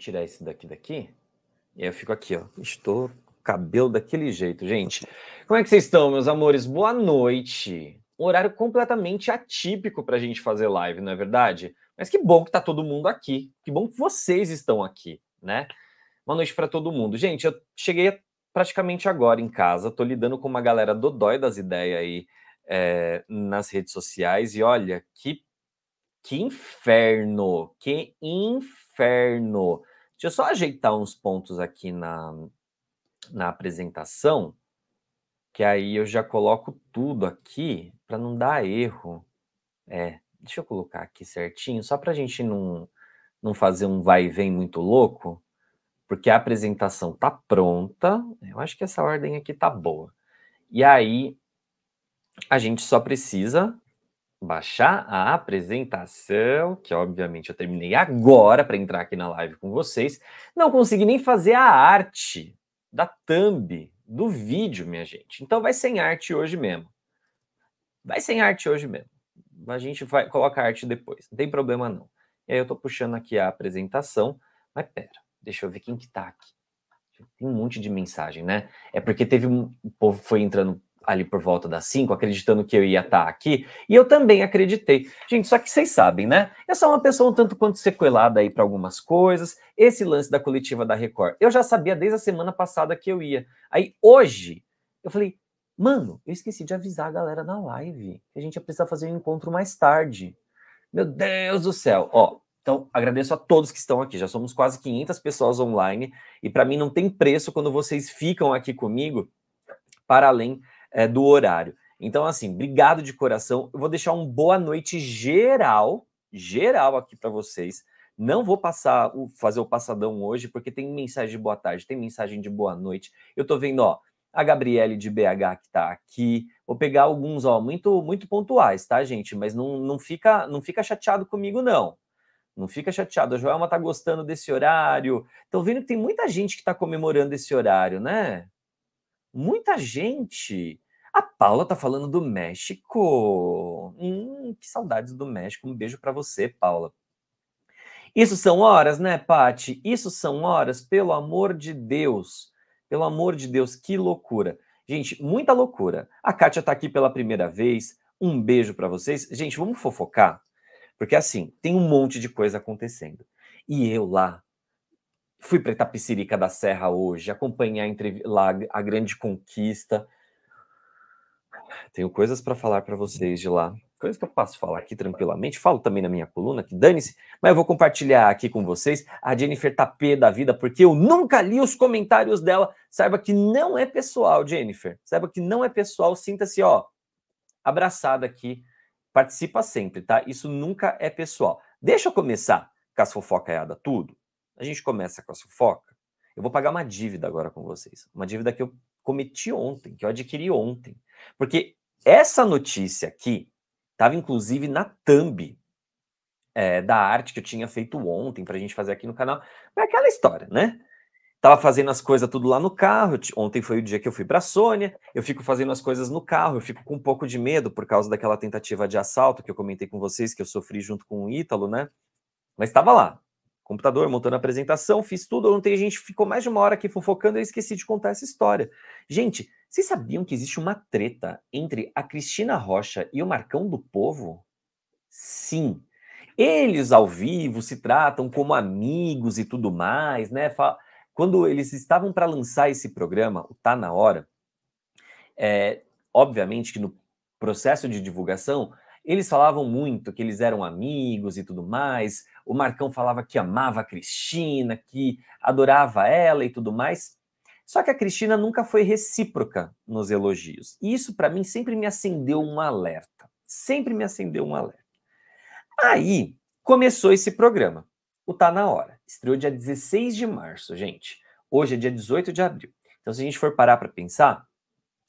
tirar esse daqui daqui. E aí eu fico aqui, ó. Estou cabelo daquele jeito, gente. Como é que vocês estão, meus amores? Boa noite. Um horário completamente atípico para a gente fazer live, não é verdade? Mas que bom que tá todo mundo aqui. Que bom que vocês estão aqui, né? Boa noite para todo mundo. Gente, eu cheguei praticamente agora em casa. Tô lidando com uma galera dodói das ideias aí é, nas redes sociais. E olha, que, que inferno! Que inferno! Deixa eu só ajeitar uns pontos aqui na, na apresentação, que aí eu já coloco tudo aqui para não dar erro. É, deixa eu colocar aqui certinho, só para a gente não, não fazer um vai e vem muito louco, porque a apresentação tá pronta. Eu acho que essa ordem aqui tá boa. E aí a gente só precisa baixar a apresentação, que obviamente eu terminei agora para entrar aqui na live com vocês. Não consegui nem fazer a arte da thumb do vídeo, minha gente. Então vai sem arte hoje mesmo. Vai sem arte hoje mesmo. A gente vai coloca arte depois, não tem problema não. E aí eu estou puxando aqui a apresentação, mas pera, deixa eu ver quem que tá aqui. Tem um monte de mensagem, né? É porque teve um o povo foi entrando ali por volta das 5, acreditando que eu ia estar tá aqui, e eu também acreditei. Gente, só que vocês sabem, né? Eu sou uma pessoa um tanto quanto sequelada aí para algumas coisas. Esse lance da coletiva da Record, eu já sabia desde a semana passada que eu ia. Aí hoje, eu falei, mano, eu esqueci de avisar a galera na live que a gente ia precisar fazer um encontro mais tarde. Meu Deus do céu, ó. Então, agradeço a todos que estão aqui. Já somos quase 500 pessoas online e para mim não tem preço quando vocês ficam aqui comigo para além é, do horário. Então, assim, obrigado de coração. Eu vou deixar um boa noite geral, geral aqui para vocês. Não vou passar o, fazer o passadão hoje, porque tem mensagem de boa tarde, tem mensagem de boa noite. Eu estou vendo, ó, a Gabriele de BH que está aqui. Vou pegar alguns, ó, muito muito pontuais, tá, gente? Mas não, não fica não fica chateado comigo não. Não fica chateado. A Joelma tá gostando desse horário. Tô vendo que tem muita gente que tá comemorando esse horário, né? Muita gente. A Paula tá falando do México. Hum, que saudades do México. Um beijo para você, Paula. Isso são horas, né, Pati? Isso são horas, pelo amor de Deus. Pelo amor de Deus, que loucura. Gente, muita loucura. A Kátia tá aqui pela primeira vez. Um beijo para vocês. Gente, vamos fofocar? Porque assim, tem um monte de coisa acontecendo. E eu lá fui para Itapecirica da Serra hoje, acompanhar lá a grande conquista. Tenho coisas para falar para vocês de lá. Coisas que eu posso falar aqui tranquilamente. Falo também na minha coluna, que dane-se. Mas eu vou compartilhar aqui com vocês. A Jennifer Tapê da vida, porque eu nunca li os comentários dela. Saiba que não é pessoal, Jennifer. Saiba que não é pessoal. Sinta-se, ó, abraçada aqui. Participa sempre, tá? Isso nunca é pessoal. Deixa eu começar com as fofocaiadas tudo a gente começa com a sufoca. Eu vou pagar uma dívida agora com vocês. Uma dívida que eu cometi ontem, que eu adquiri ontem. Porque essa notícia aqui estava inclusive na thumb é, da arte que eu tinha feito ontem para a gente fazer aqui no canal. Mas é aquela história, né? Tava fazendo as coisas tudo lá no carro. Ontem foi o dia que eu fui para Sônia. Eu fico fazendo as coisas no carro. Eu fico com um pouco de medo por causa daquela tentativa de assalto que eu comentei com vocês, que eu sofri junto com o Ítalo, né? Mas estava lá computador, montando a apresentação, fiz tudo. Ontem a gente ficou mais de uma hora aqui fofocando e eu esqueci de contar essa história. Gente, vocês sabiam que existe uma treta entre a Cristina Rocha e o Marcão do Povo? Sim. Eles ao vivo se tratam como amigos e tudo mais, né? Quando eles estavam para lançar esse programa, o Tá Na Hora, é, obviamente que no processo de divulgação, eles falavam muito que eles eram amigos e tudo mais. O Marcão falava que amava a Cristina, que adorava ela e tudo mais. Só que a Cristina nunca foi recíproca nos elogios. E isso, para mim, sempre me acendeu um alerta. Sempre me acendeu um alerta. Aí começou esse programa, o Tá Na Hora. Estreou dia 16 de março, gente. Hoje é dia 18 de abril. Então, se a gente for parar para pensar,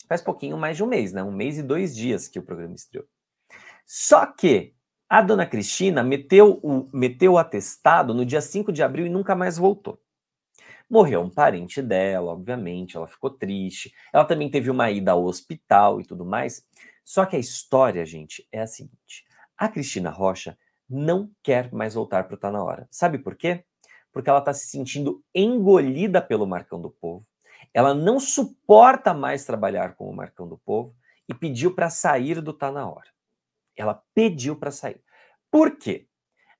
faz pouquinho mais de um mês, né? Um mês e dois dias que o programa estreou. Só que a dona Cristina meteu o, meteu o atestado no dia 5 de abril e nunca mais voltou. Morreu um parente dela, obviamente, ela ficou triste. Ela também teve uma ida ao hospital e tudo mais. Só que a história, gente, é a seguinte: a Cristina Rocha não quer mais voltar para o Tá Na Hora. Sabe por quê? Porque ela está se sentindo engolida pelo Marcão do Povo. Ela não suporta mais trabalhar com o Marcão do Povo e pediu para sair do Tá Na Hora. Ela pediu para sair. Por quê?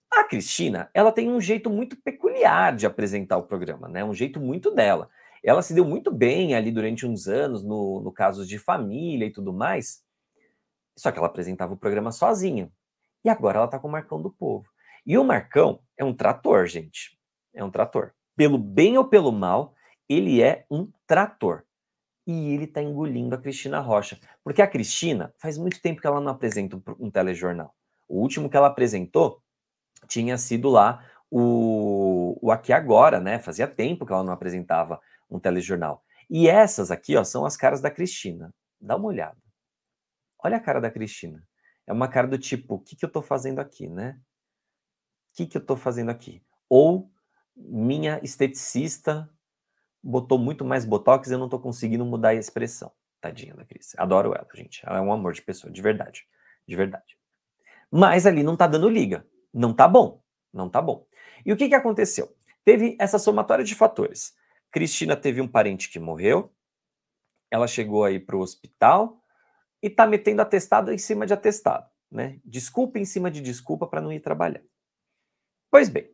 A Cristina, ela tem um jeito muito peculiar de apresentar o programa, né? Um jeito muito dela. Ela se deu muito bem ali durante uns anos no, no caso de família e tudo mais. Só que ela apresentava o programa sozinha. E agora ela tá com o Marcão do Povo. E o Marcão é um trator, gente. É um trator. Pelo bem ou pelo mal, ele é um trator e ele está engolindo a Cristina Rocha. Porque a Cristina, faz muito tempo que ela não apresenta um telejornal. O último que ela apresentou tinha sido lá o, o Aqui Agora, né? Fazia tempo que ela não apresentava um telejornal. E essas aqui, ó, são as caras da Cristina. Dá uma olhada. Olha a cara da Cristina. É uma cara do tipo, o que, que eu estou fazendo aqui, né? O que, que eu estou fazendo aqui? Ou minha esteticista botou muito mais botox e eu não tô conseguindo mudar a expressão. Tadinha da Cris. Adoro ela, gente. Ela é um amor de pessoa, de verdade. De verdade. Mas ali não tá dando liga. Não tá bom. Não tá bom. E o que que aconteceu? Teve essa somatória de fatores. Cristina teve um parente que morreu. Ela chegou aí pro hospital e tá metendo atestado em cima de atestado, né? Desculpa em cima de desculpa para não ir trabalhar. Pois bem,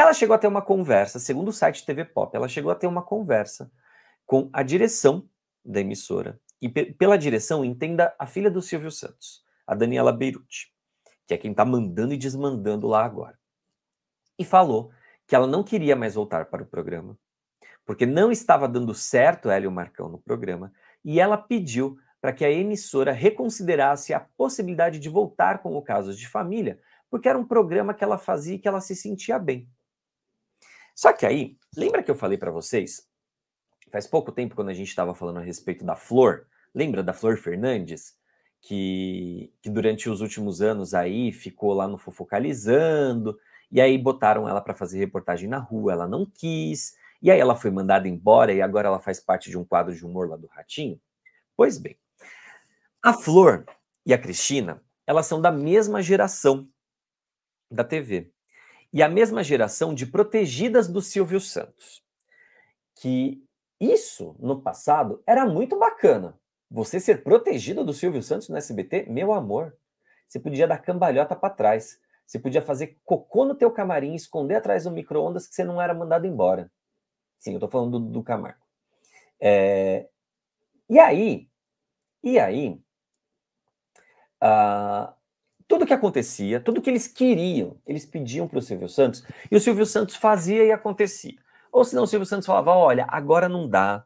ela chegou a ter uma conversa, segundo o site TV Pop, ela chegou a ter uma conversa com a direção da emissora. E pe pela direção, entenda a filha do Silvio Santos, a Daniela Beirute, que é quem está mandando e desmandando lá agora. E falou que ela não queria mais voltar para o programa, porque não estava dando certo Hélio Marcão no programa, e ela pediu para que a emissora reconsiderasse a possibilidade de voltar com o Casos de Família, porque era um programa que ela fazia e que ela se sentia bem. Só que aí, lembra que eu falei para vocês, faz pouco tempo quando a gente estava falando a respeito da Flor, lembra da Flor Fernandes? Que, que durante os últimos anos aí ficou lá no Fofocalizando, e aí botaram ela para fazer reportagem na rua, ela não quis, e aí ela foi mandada embora e agora ela faz parte de um quadro de humor lá do Ratinho? Pois bem, a Flor e a Cristina, elas são da mesma geração da TV e a mesma geração de protegidas do Silvio Santos. Que isso, no passado, era muito bacana. Você ser protegido do Silvio Santos no SBT, meu amor, você podia dar cambalhota para trás. Você podia fazer cocô no teu camarim, esconder atrás do micro-ondas que você não era mandado embora. Sim, eu estou falando do, do Camargo. É... E aí, e aí, uh, tudo que acontecia, tudo que eles queriam, eles pediam para o Silvio Santos, e o Silvio Santos fazia e acontecia. Ou senão o Silvio Santos falava: olha, agora não dá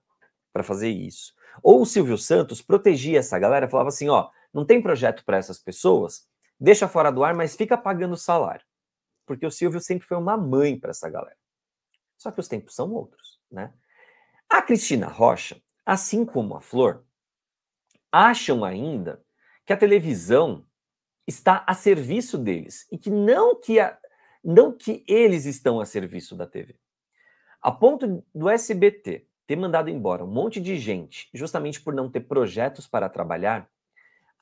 para fazer isso. Ou o Silvio Santos protegia essa galera, falava assim: ó, não tem projeto para essas pessoas, deixa fora do ar, mas fica pagando salário. Porque o Silvio sempre foi uma mãe para essa galera. Só que os tempos são outros, né? A Cristina Rocha, assim como a Flor, acham ainda que a televisão está a serviço deles e que não que a, não que eles estão a serviço da TV. A ponto do SBT ter mandado embora um monte de gente, justamente por não ter projetos para trabalhar,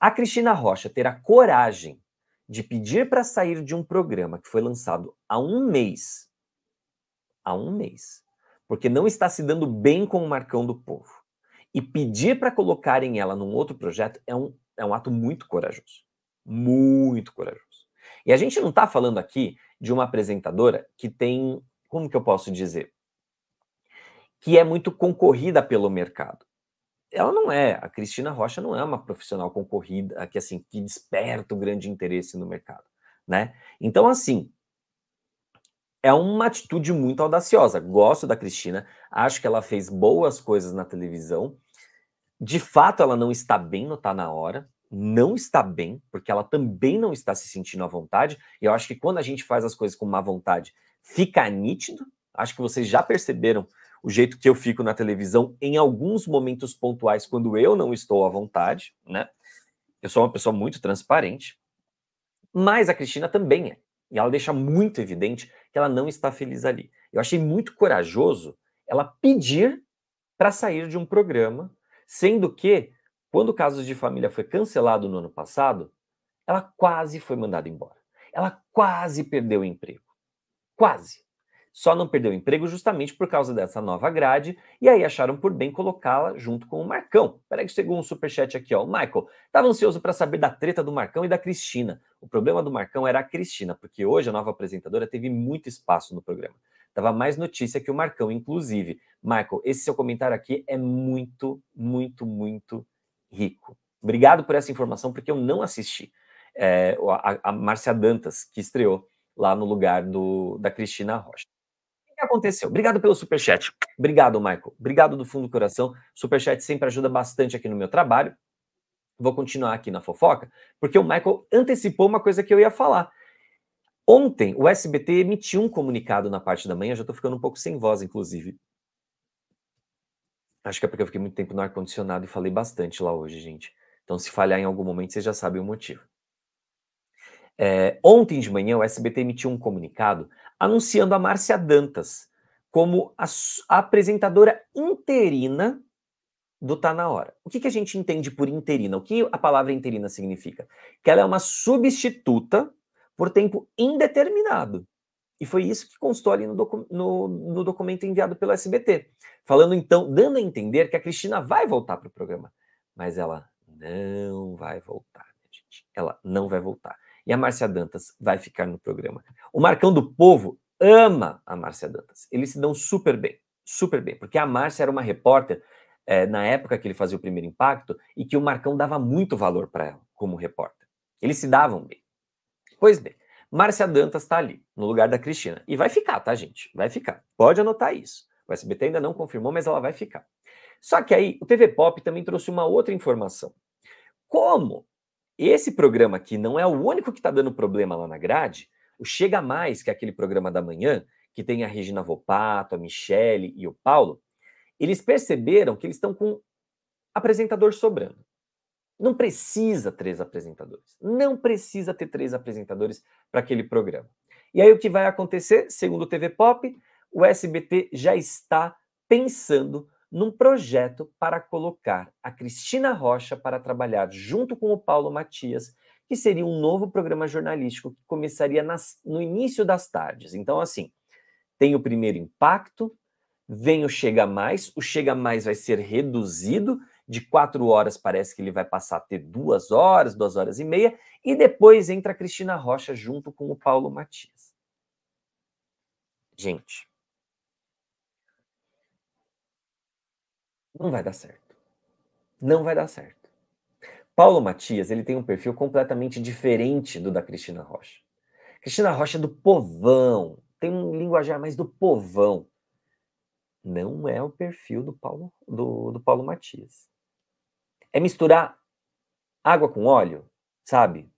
a Cristina Rocha ter a coragem de pedir para sair de um programa que foi lançado há um mês, há um mês, porque não está se dando bem com o Marcão do Povo, e pedir para colocarem ela num outro projeto é um, é um ato muito corajoso muito corajoso. E a gente não está falando aqui de uma apresentadora que tem, como que eu posso dizer? Que é muito concorrida pelo mercado. Ela não é, a Cristina Rocha não é uma profissional concorrida, que assim, que desperta o um grande interesse no mercado, né? Então, assim, é uma atitude muito audaciosa. Gosto da Cristina, acho que ela fez boas coisas na televisão. De fato, ela não está bem, não está na hora, não está bem, porque ela também não está se sentindo à vontade. E eu acho que quando a gente faz as coisas com má vontade, fica nítido. Acho que vocês já perceberam o jeito que eu fico na televisão em alguns momentos pontuais quando eu não estou à vontade, né? Eu sou uma pessoa muito transparente, mas a Cristina também é. E ela deixa muito evidente que ela não está feliz ali. Eu achei muito corajoso ela pedir para sair de um programa, sendo que quando o caso de família foi cancelado no ano passado, ela quase foi mandada embora. Ela quase perdeu o emprego. Quase. Só não perdeu o emprego justamente por causa dessa nova grade, e aí acharam por bem colocá-la junto com o Marcão. Peraí que chegou um superchat aqui, ó. O Michael, estava ansioso para saber da treta do Marcão e da Cristina. O problema do Marcão era a Cristina, porque hoje a nova apresentadora teve muito espaço no programa. Tava mais notícia que o Marcão, inclusive. Michael, esse seu comentário aqui é muito, muito, muito rico. Obrigado por essa informação, porque eu não assisti é, a, a Márcia Dantas, que estreou lá no lugar do, da Cristina Rocha. O que aconteceu? Obrigado pelo superchat. Obrigado, Michael. Obrigado do fundo do coração. Superchat sempre ajuda bastante aqui no meu trabalho. Vou continuar aqui na fofoca, porque o Michael antecipou uma coisa que eu ia falar. Ontem, o SBT emitiu um comunicado na parte da manhã, já estou ficando um pouco sem voz, inclusive, Acho que é porque eu fiquei muito tempo no ar-condicionado e falei bastante lá hoje, gente. Então, se falhar em algum momento, vocês já sabem o motivo. É, ontem de manhã, o SBT emitiu um comunicado anunciando a Márcia Dantas como a, a apresentadora interina do Tá Na Hora. O que, que a gente entende por interina? O que a palavra interina significa? Que ela é uma substituta por tempo indeterminado. E foi isso que constou ali no, docu no, no documento enviado pelo SBT. Falando então, dando a entender que a Cristina vai voltar para o programa. Mas ela não vai voltar, gente. Ela não vai voltar. E a Márcia Dantas vai ficar no programa. O Marcão do Povo ama a Márcia Dantas. Eles se dão super bem, super bem. Porque a Márcia era uma repórter é, na época que ele fazia o primeiro impacto e que o Marcão dava muito valor para ela como repórter. Eles se davam bem. Pois bem, Márcia Dantas está ali, no lugar da Cristina. E vai ficar, tá, gente? Vai ficar. Pode anotar isso. O SBT ainda não confirmou, mas ela vai ficar. Só que aí o TV Pop também trouxe uma outra informação. Como esse programa aqui não é o único que está dando problema lá na grade, o Chega Mais, que é aquele programa da manhã, que tem a Regina Vopato, a Michele e o Paulo, eles perceberam que eles estão com apresentador sobrando. Não precisa três apresentadores. Não precisa ter três apresentadores para aquele programa. E aí o que vai acontecer? Segundo o TV Pop, o SBT já está pensando num projeto para colocar a Cristina Rocha para trabalhar junto com o Paulo Matias, que seria um novo programa jornalístico que começaria nas, no início das tardes. Então, assim, tem o primeiro impacto, vem o Chega Mais, o Chega Mais vai ser reduzido de quatro horas parece que ele vai passar a ter duas horas, duas horas e meia, e depois entra a Cristina Rocha junto com o Paulo Matias. Gente, não vai dar certo. Não vai dar certo. Paulo Matias, ele tem um perfil completamente diferente do da Cristina Rocha. Cristina Rocha é do povão, tem um linguajar mais do povão. Não é o perfil do Paulo do, do Paulo Matias é misturar água com óleo, sabe?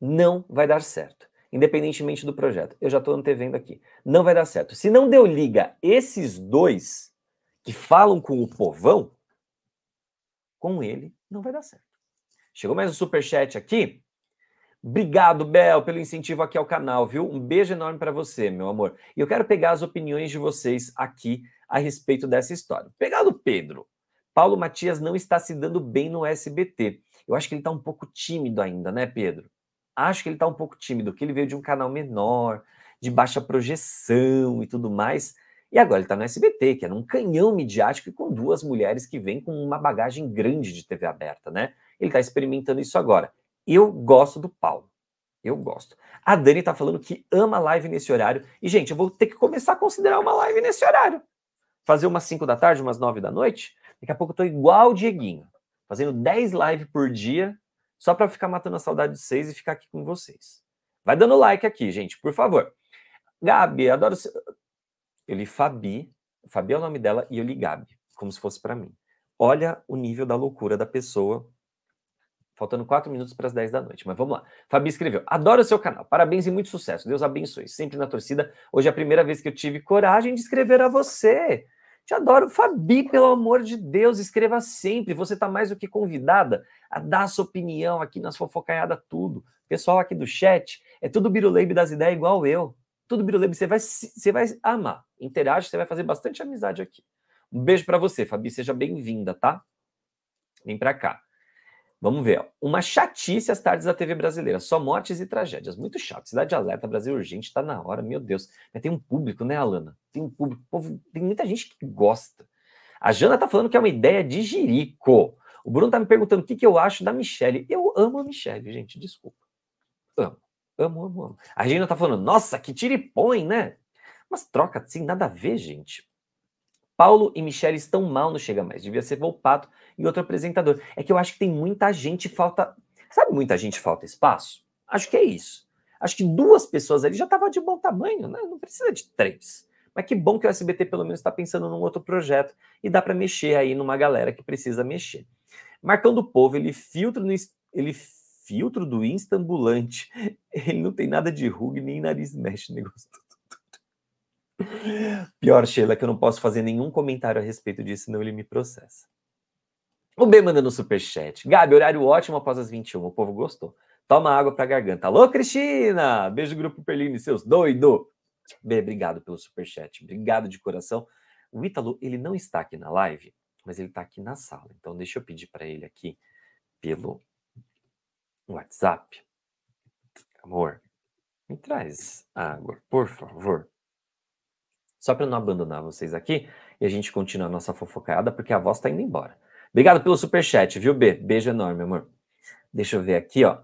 Não vai dar certo, independentemente do projeto. Eu já estou antevendo aqui. Não vai dar certo. Se não deu liga esses dois que falam com o povão, com ele não vai dar certo. Chegou mais um superchat aqui. Obrigado, Bel, pelo incentivo aqui ao canal, viu? Um beijo enorme para você, meu amor. E eu quero pegar as opiniões de vocês aqui a respeito dessa história. Pegar do Pedro. Paulo Matias não está se dando bem no SBT. Eu acho que ele está um pouco tímido ainda, né, Pedro? Acho que ele está um pouco tímido, que ele veio de um canal menor, de baixa projeção e tudo mais. E agora ele está no SBT, que é um canhão midiático e com duas mulheres que vêm com uma bagagem grande de TV aberta, né? Ele está experimentando isso agora. Eu gosto do Paulo. Eu gosto. A Dani está falando que ama live nesse horário. E, gente, eu vou ter que começar a considerar uma live nesse horário. Fazer umas 5 da tarde, umas 9 da noite. Daqui a pouco eu tô igual o Dieguinho, fazendo 10 lives por dia, só para ficar matando a saudade de vocês e ficar aqui com vocês. Vai dando like aqui, gente, por favor. Gabi, adoro. Seu... Eu li Fabi, Fabi é o nome dela, e eu li Gabi, como se fosse para mim. Olha o nível da loucura da pessoa. Faltando 4 minutos para as 10 da noite, mas vamos lá. Fabi escreveu: Adoro o seu canal, parabéns e muito sucesso. Deus abençoe. Sempre na torcida. Hoje é a primeira vez que eu tive coragem de escrever a você. Te adoro. Fabi, pelo amor de Deus, escreva sempre. Você está mais do que convidada a dar sua opinião aqui nas fofocaiadas, tudo. Pessoal aqui do chat, é tudo biruleibe das ideias igual eu. Tudo biruleibe, você vai, você vai amar. Interage, você vai fazer bastante amizade aqui. Um beijo para você, Fabi, seja bem-vinda, tá? Vem para cá. Vamos ver. Uma chatice as tardes da TV brasileira. Só mortes e tragédias. Muito chato. Cidade Alerta, Brasil Urgente, tá na hora, meu Deus. Mas tem um público, né, Alana? Tem um público. Povo, tem muita gente que gosta. A Jana tá falando que é uma ideia de jirico. O Bruno tá me perguntando o que, que eu acho da Michelle. Eu amo a Michelle, gente, desculpa. Amo. Amo, amo, amo. A Regina tá falando, nossa, que tiripõe, né? Mas troca assim, nada a ver, gente. Paulo e Michele estão mal no Chega Mais. Devia ser Volpato e outro apresentador. É que eu acho que tem muita gente falta. Sabe, muita gente falta espaço? Acho que é isso. Acho que duas pessoas ali já estava de bom tamanho, né? Não precisa de três. Mas que bom que o SBT pelo menos está pensando num outro projeto e dá para mexer aí numa galera que precisa mexer. Marcão do Povo, ele filtra no, ele filtro do instambulante. Ele não tem nada de rug nem nariz mexe, negócio. Tá Pior, Sheila, que eu não posso fazer nenhum comentário a respeito disso, senão ele me processa. O B manda no superchat. Gabi, horário ótimo após as 21. O povo gostou. Toma água pra garganta. Alô, Cristina! Beijo, Grupo Perline, seus doido! B, obrigado pelo superchat. Obrigado de coração. O Ítalo, ele não está aqui na live, mas ele está aqui na sala. Então, deixa eu pedir para ele aqui pelo WhatsApp. Amor, me traz água, por favor. Só para não abandonar vocês aqui e a gente continua a nossa fofocada, porque a voz está indo embora. Obrigado pelo super chat, viu, B? Beijo enorme, amor. Deixa eu ver aqui, ó.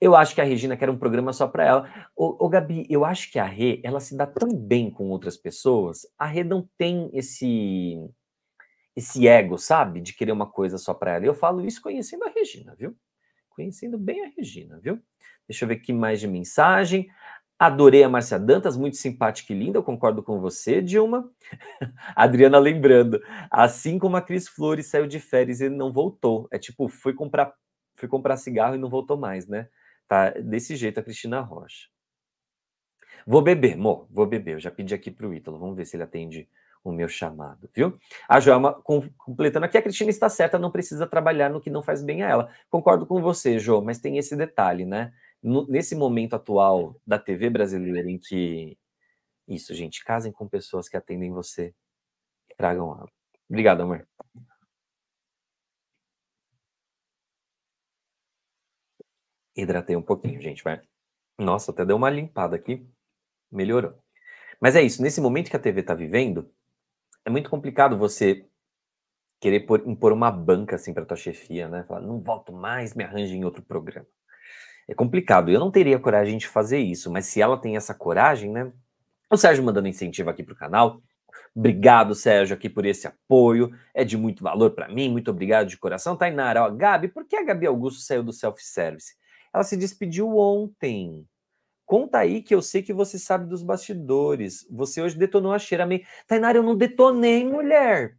Eu acho que a Regina quer um programa só para ela. Ô, Gabi, eu acho que a Rê, ela se dá tão bem com outras pessoas. A Rê não tem esse esse ego, sabe? De querer uma coisa só para ela. Eu falo isso conhecendo a Regina, viu? Conhecendo bem a Regina, viu? Deixa eu ver aqui mais de mensagem. Adorei a Márcia Dantas, muito simpática e linda, eu concordo com você, Dilma. Adriana lembrando, assim como a Cris Flores saiu de férias e não voltou. É tipo, fui comprar, fui comprar cigarro e não voltou mais, né? Tá desse jeito a Cristina Rocha. Vou beber, amor, vou beber. Eu já pedi aqui pro Ítalo, vamos ver se ele atende o meu chamado, viu? A Joelma completando aqui, a Cristina está certa, não precisa trabalhar no que não faz bem a ela. Concordo com você, Jo, mas tem esse detalhe, né? no, nesse momento atual da TV brasileira em que. Isso, gente, casem com pessoas que atendem você e tragam água. Obrigado, amor. Hidratei um pouquinho, gente, vai. Nossa, até deu uma limpada aqui. Melhorou. Mas é isso, nesse momento que a TV está vivendo, é muito complicado você querer impor uma banca assim para tua chefia, né? Falar, não volto mais, me arranje em outro programa. É complicado. Eu não teria coragem de fazer isso, mas se ela tem essa coragem, né? O Sérgio mandando incentivo aqui para o canal. Obrigado, Sérgio, aqui por esse apoio. É de muito valor para mim. Muito obrigado de coração. Tainara, ó, Gabi, por que a Gabi Augusto saiu do self-service? Ela se despediu ontem. Conta aí que eu sei que você sabe dos bastidores. Você hoje detonou a cheira meio. Tainara, eu não detonei, mulher.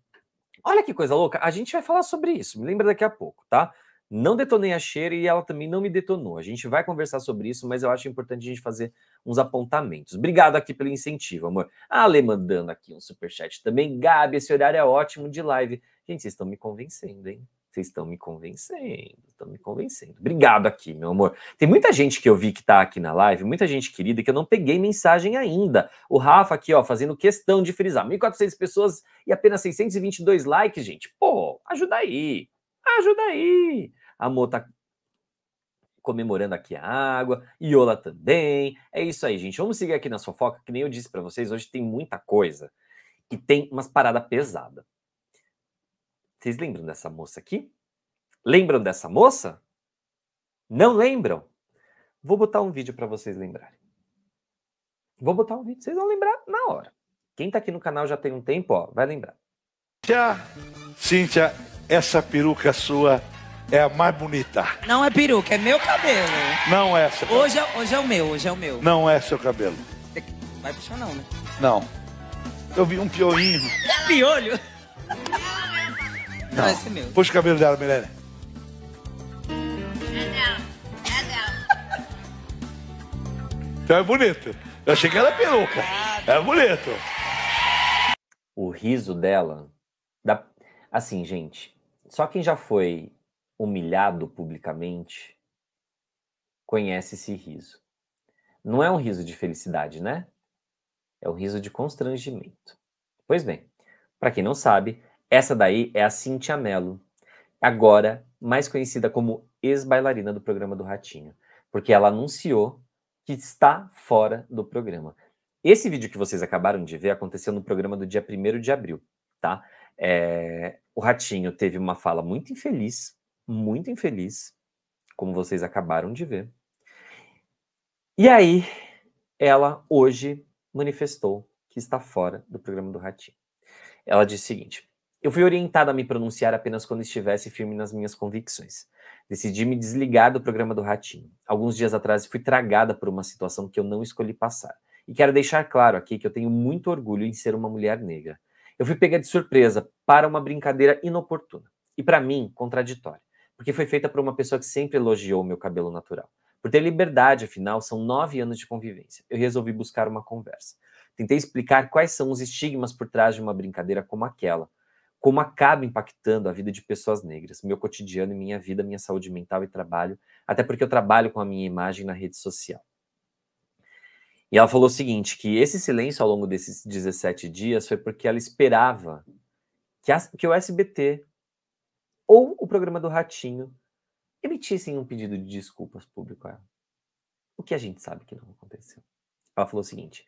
Olha que coisa louca. A gente vai falar sobre isso. Me lembra daqui a pouco, tá? não detonei a Cheira e ela também não me detonou. A gente vai conversar sobre isso, mas eu acho importante a gente fazer uns apontamentos. Obrigado aqui pelo incentivo, amor. A Ale mandando aqui um superchat também. Gabi, esse horário é ótimo de live. Gente, vocês estão me convencendo, hein? Vocês estão me convencendo, estão me convencendo. Obrigado aqui, meu amor. Tem muita gente que eu vi que está aqui na live, muita gente querida, que eu não peguei mensagem ainda. O Rafa aqui, ó, fazendo questão de frisar. 1.400 pessoas e apenas 622 likes, gente. Pô, ajuda aí. Ajuda aí. A tá comemorando aqui a água, Iola também. É isso aí, gente. Vamos seguir aqui na fofoca, que nem eu disse para vocês, hoje tem muita coisa e tem umas paradas pesadas. Vocês lembram dessa moça aqui? Lembram dessa moça? Não lembram? Vou botar um vídeo para vocês lembrarem. Vou botar um vídeo, vocês vão lembrar na hora. Quem tá aqui no canal já tem um tempo, ó, vai lembrar. Cíntia, Cíntia, essa peruca é sua é a mais bonita. Não é peruca, é meu cabelo. Não é seu cabelo. Hoje é, hoje é o meu, hoje é o meu. Não é seu cabelo. Vai puxar não, né? Não. Eu vi um piolinho. Piolho? Não, não é esse é meu. Puxa o cabelo dela, Milene. É dela. É dela. Então é bonito. Eu achei que era peruca. É bonito. O riso dela. Da... Assim, gente, só quem já foi humilhado publicamente, conhece esse riso. Não é um riso de felicidade, né? É um riso de constrangimento. Pois bem, para quem não sabe, essa daí é a Cintia Mello, agora mais conhecida como ex-bailarina do programa do Ratinho, porque ela anunciou que está fora do programa. Esse vídeo que vocês acabaram de ver aconteceu no programa do dia 1 de abril, tá? É, o Ratinho teve uma fala muito infeliz muito infeliz, como vocês acabaram de ver. E aí, ela hoje manifestou que está fora do programa do Ratinho. Ela disse o seguinte: Eu fui orientada a me pronunciar apenas quando estivesse firme nas minhas convicções. Decidi me desligar do programa do Ratinho. Alguns dias atrás fui tragada por uma situação que eu não escolhi passar. E quero deixar claro aqui que eu tenho muito orgulho em ser uma mulher negra. Eu fui pega de surpresa para uma brincadeira inoportuna e, para mim, contraditória porque foi feita por uma pessoa que sempre elogiou o meu cabelo natural. Por ter liberdade, afinal, são nove anos de convivência. Eu resolvi buscar uma conversa. Tentei explicar quais são os estigmas por trás de uma brincadeira como aquela, como acaba impactando a vida de pessoas negras, meu cotidiano e minha vida, minha saúde mental e trabalho, até porque eu trabalho com a minha imagem na rede social. E ela falou o seguinte, que esse silêncio ao longo desses 17 dias foi porque ela esperava que, a, que o SBT ou o programa do Ratinho emitissem um pedido de desculpas público a ela. O que a gente sabe que não aconteceu. Ela falou o seguinte: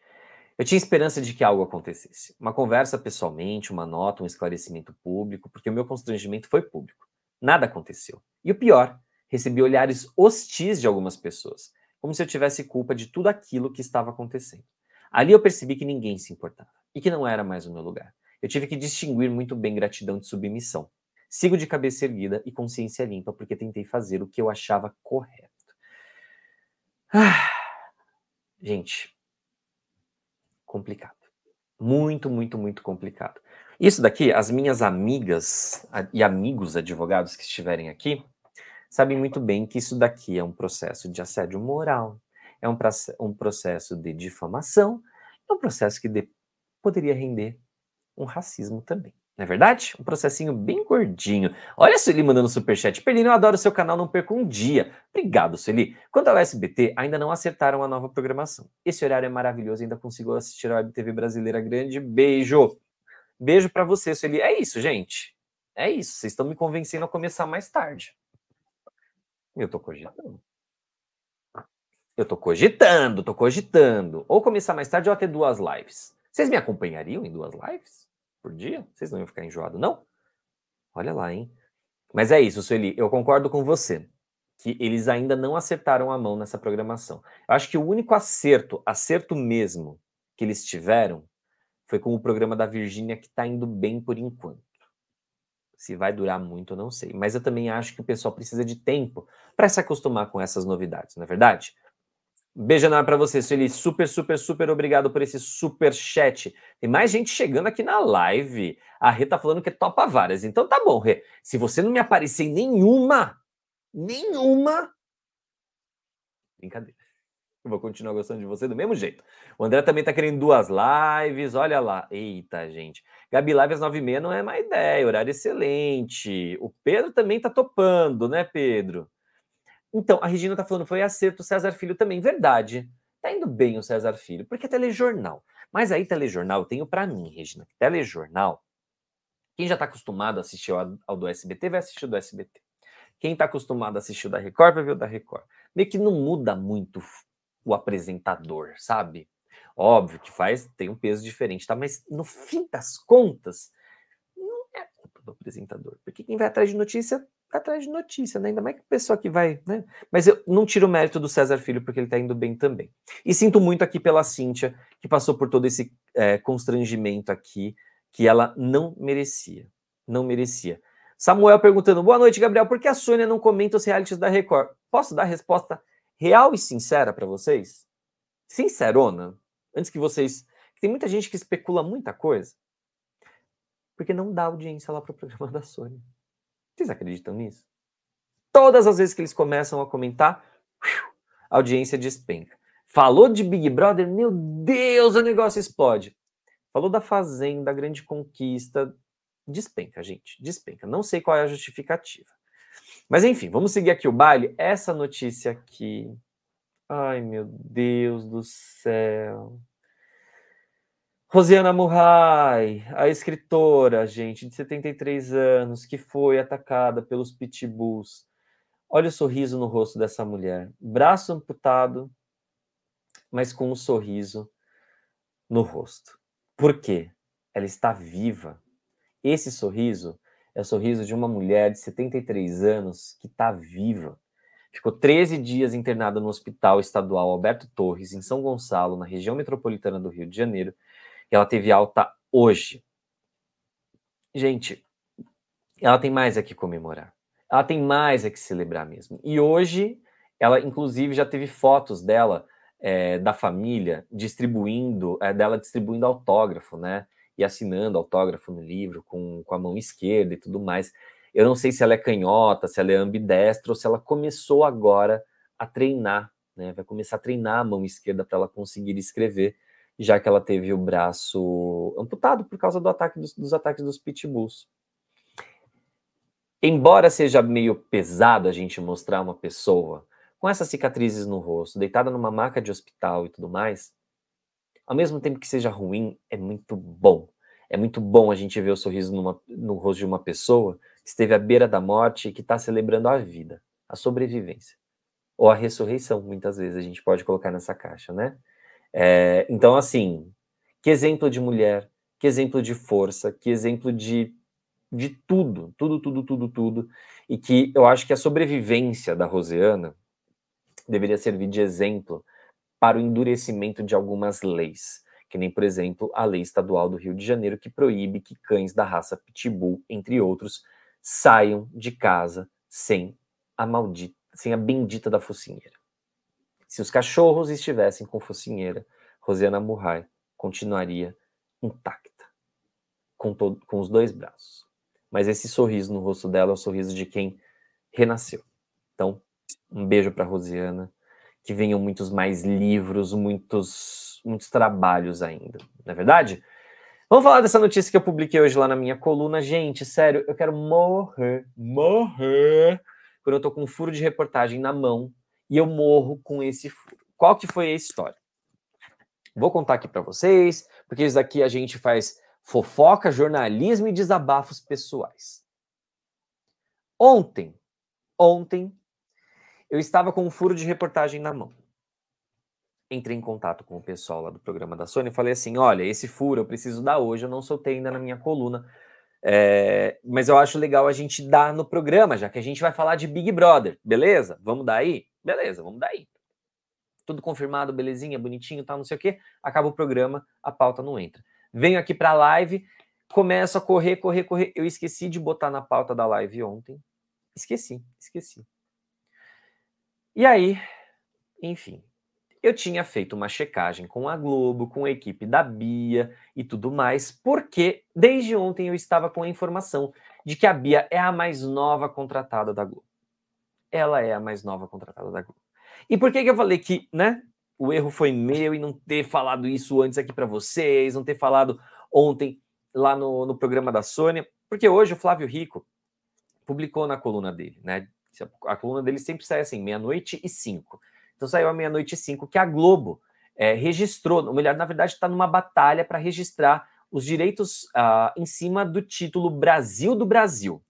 eu tinha esperança de que algo acontecesse. Uma conversa pessoalmente, uma nota, um esclarecimento público, porque o meu constrangimento foi público. Nada aconteceu. E o pior, recebi olhares hostis de algumas pessoas, como se eu tivesse culpa de tudo aquilo que estava acontecendo. Ali eu percebi que ninguém se importava e que não era mais o meu lugar. Eu tive que distinguir muito bem gratidão de submissão. Sigo de cabeça erguida e consciência limpa, porque tentei fazer o que eu achava correto. Ah, gente, complicado. Muito, muito, muito complicado. Isso daqui, as minhas amigas e amigos advogados que estiverem aqui, sabem muito bem que isso daqui é um processo de assédio moral, é um, um processo de difamação, é um processo que poderia render um racismo também. Não é verdade? Um processinho bem gordinho. Olha a Sueli mandando superchat. Perlino, eu adoro seu canal, não perco um dia. Obrigado, Sueli. Quanto ao SBT, ainda não acertaram a nova programação. Esse horário é maravilhoso, ainda consigo assistir a WebTV TV brasileira grande. Beijo. Beijo para você, Sueli. É isso, gente. É isso. Vocês estão me convencendo a começar mais tarde. Eu tô cogitando. Eu tô cogitando, tô cogitando. Ou começar mais tarde ou até duas lives. Vocês me acompanhariam em duas lives? por dia? Vocês não iam ficar enjoado, não? Olha lá, hein? Mas é isso, Sueli. Eu concordo com você que eles ainda não acertaram a mão nessa programação. Eu acho que o único acerto, acerto mesmo, que eles tiveram foi com o programa da Virgínia, que está indo bem por enquanto. Se vai durar muito, eu não sei. Mas eu também acho que o pessoal precisa de tempo para se acostumar com essas novidades, não é verdade? Beijo enorme para você, Sueli. Super, super, super obrigado por esse super chat. Tem mais gente chegando aqui na live. A Rê tá falando que é topa várias. Então tá bom, Rê. Se você não me aparecer em nenhuma, nenhuma. Brincadeira. Eu vou continuar gostando de você do mesmo jeito. O André também tá querendo duas lives. Olha lá. Eita, gente. Gabi Live às 9h30 não é má ideia. Horário excelente. O Pedro também tá topando, né, Pedro? Então, a Regina está falando, foi acerto, o César Filho também. Verdade. Tá indo bem o César Filho, porque é telejornal. Mas aí, telejornal, eu tenho para mim, Regina, que telejornal, quem já está acostumado a assistir ao, ao, do SBT, vai assistir do SBT. Quem está acostumado a assistir o da Record, vai ver o da Record. Meio que não muda muito o apresentador, sabe? Óbvio que faz, tem um peso diferente, tá? Mas no fim das contas, não é culpa do apresentador. Porque quem vai atrás de notícia atrás de notícia, né? ainda mais que pessoa que vai. Né? Mas eu não tiro o mérito do César Filho, porque ele está indo bem também. E sinto muito aqui pela Cíntia, que passou por todo esse é, constrangimento aqui, que ela não merecia. Não merecia. Samuel perguntando: boa noite, Gabriel, por que a Sônia não comenta os realities da Record? Posso dar resposta real e sincera para vocês? Sincerona? Antes que vocês. Tem muita gente que especula muita coisa. Porque não dá audiência lá para o programa da Sônia. Vocês acreditam nisso? Todas as vezes que eles começam a comentar, a audiência despenca. Falou de Big Brother, meu Deus, o negócio explode. Falou da Fazenda, grande conquista, despenca, gente, despenca. Não sei qual é a justificativa. Mas enfim, vamos seguir aqui o baile. Essa notícia aqui. Ai, meu Deus do céu. Rosiana Murray, a escritora, gente, de 73 anos, que foi atacada pelos pitbulls. Olha o sorriso no rosto dessa mulher. Braço amputado, mas com um sorriso no rosto. Por quê? Ela está viva. Esse sorriso é o sorriso de uma mulher de 73 anos que está viva. Ficou 13 dias internada no Hospital Estadual Alberto Torres, em São Gonçalo, na região metropolitana do Rio de Janeiro, e ela teve alta hoje. Gente, ela tem mais a que comemorar. Ela tem mais a que celebrar mesmo. E hoje, ela inclusive já teve fotos dela, é, da família, distribuindo, é, dela distribuindo autógrafo, né? E assinando autógrafo no livro com, com a mão esquerda e tudo mais. Eu não sei se ela é canhota, se ela é ambidestra ou se ela começou agora a treinar, né? Vai começar a treinar a mão esquerda para ela conseguir escrever já que ela teve o braço amputado por causa do ataque dos, dos ataques dos pitbulls. Embora seja meio pesado a gente mostrar uma pessoa com essas cicatrizes no rosto, deitada numa maca de hospital e tudo mais, ao mesmo tempo que seja ruim, é muito bom. É muito bom a gente ver o sorriso numa, no rosto de uma pessoa que esteve à beira da morte e que está celebrando a vida, a sobrevivência. Ou a ressurreição, muitas vezes a gente pode colocar nessa caixa, né? É, então, assim, que exemplo de mulher, que exemplo de força, que exemplo de, de tudo, tudo, tudo, tudo, tudo. E que eu acho que a sobrevivência da Roseana deveria servir de exemplo para o endurecimento de algumas leis, que nem, por exemplo, a lei estadual do Rio de Janeiro que proíbe que cães da raça Pitbull, entre outros, saiam de casa sem a maldita, sem a bendita da focinheira. Se os cachorros estivessem com focinheira, Rosiana Murray continuaria intacta, com, todo, com os dois braços. Mas esse sorriso no rosto dela é o sorriso de quem renasceu. Então, um beijo para Rosiana, que venham muitos mais livros, muitos, muitos trabalhos ainda, não é verdade? Vamos falar dessa notícia que eu publiquei hoje lá na minha coluna. Gente, sério, eu quero morrer, morrer, quando eu tô com um furo de reportagem na mão e eu morro com esse furo. Qual que foi a história? Vou contar aqui para vocês, porque isso daqui a gente faz fofoca, jornalismo e desabafos pessoais. Ontem, ontem, eu estava com um furo de reportagem na mão. Entrei em contato com o pessoal lá do programa da Sony e falei assim: olha, esse furo eu preciso dar hoje, eu não soltei ainda na minha coluna, é, mas eu acho legal a gente dar no programa, já que a gente vai falar de Big Brother, beleza? Vamos dar aí? Beleza, vamos daí. Tudo confirmado, belezinha, bonitinho, tal, não sei o quê. Acaba o programa, a pauta não entra. Venho aqui para a live, começo a correr, correr, correr. Eu esqueci de botar na pauta da live ontem. Esqueci, esqueci. E aí, enfim, eu tinha feito uma checagem com a Globo, com a equipe da Bia e tudo mais, porque desde ontem eu estava com a informação de que a Bia é a mais nova contratada da Globo ela é a mais nova contratada da Globo. E por que, que eu falei que, né? O erro foi meu e não ter falado isso antes aqui para vocês, não ter falado ontem lá no, no programa da Sônia, porque hoje o Flávio Rico publicou na coluna dele, né? A coluna dele sempre sai assim, meia-noite e cinco. Então saiu a meia-noite e cinco, que a Globo é, registrou, ou melhor, na verdade, está numa batalha para registrar os direitos uh, em cima do título Brasil do Brasil,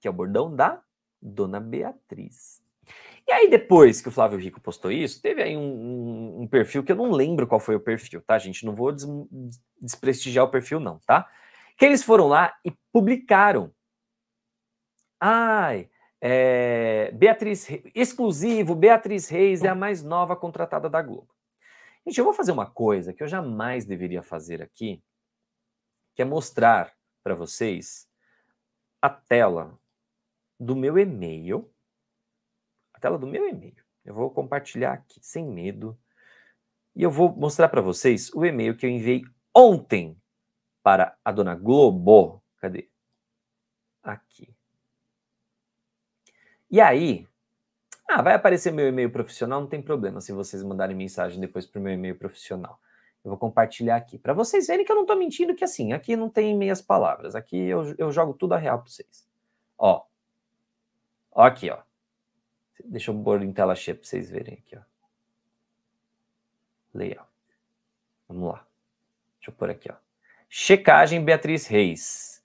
que é o bordão da Dona Beatriz. E aí, depois que o Flávio Rico postou isso, teve aí um, um, um perfil que eu não lembro qual foi o perfil, tá, gente? Não vou des desprestigiar o perfil, não, tá? Que eles foram lá e publicaram. Ai, é, Beatriz, exclusivo, Beatriz Reis é a mais nova contratada da Globo. Gente, eu vou fazer uma coisa que eu jamais deveria fazer aqui, que é mostrar para vocês a tela do meu e-mail, a tela do meu e-mail. Eu vou compartilhar aqui, sem medo. E eu vou mostrar para vocês o e-mail que eu enviei ontem para a dona Globo. Cadê? Aqui. E aí, ah, vai aparecer meu e-mail profissional, não tem problema se vocês mandarem mensagem depois para o meu e-mail profissional. Eu vou compartilhar aqui, para vocês verem que eu não estou mentindo, que assim, aqui não tem meias palavras, aqui eu, eu jogo tudo a real para vocês. Ó, Ó, aqui, ó. Deixa eu pôr em tela cheia para vocês verem aqui, ó. Leia. Vamos lá. Deixa eu pôr aqui, ó. Checagem Beatriz Reis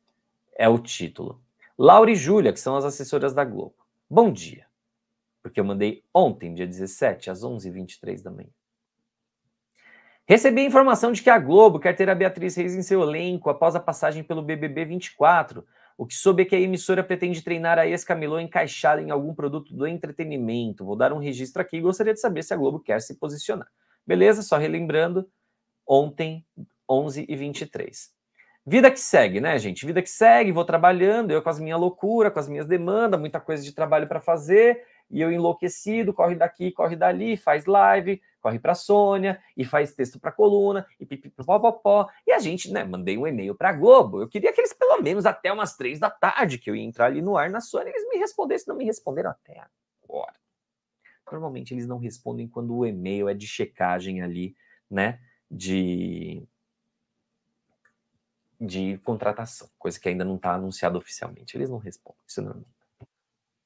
é o título. Laura e Júlia, que são as assessoras da Globo. Bom dia. Porque eu mandei ontem, dia 17, às 11h23 da manhã. Recebi a informação de que a Globo quer ter a Beatriz Reis em seu elenco após a passagem pelo BBB 24, o que soube é que a emissora pretende treinar a ex-Camelô encaixada em algum produto do entretenimento. Vou dar um registro aqui e gostaria de saber se a Globo quer se posicionar. Beleza? Só relembrando, ontem, 11 e 23. Vida que segue, né, gente? Vida que segue, vou trabalhando, eu com as minhas loucuras, com as minhas demandas, muita coisa de trabalho para fazer, e eu enlouquecido, corre daqui, corre dali, faz live, corre para a Sônia e faz texto para a coluna e pipipopopó. E a gente, né, mandei um e-mail para a Globo. Eu queria que eles, pelo menos até umas três da tarde, que eu ia entrar ali no ar na Sônia, eles me respondessem. Não me responderam até agora. Normalmente eles não respondem quando o e-mail é de checagem ali, né, de de contratação, coisa que ainda não está anunciada oficialmente. Eles não respondem, isso é normal.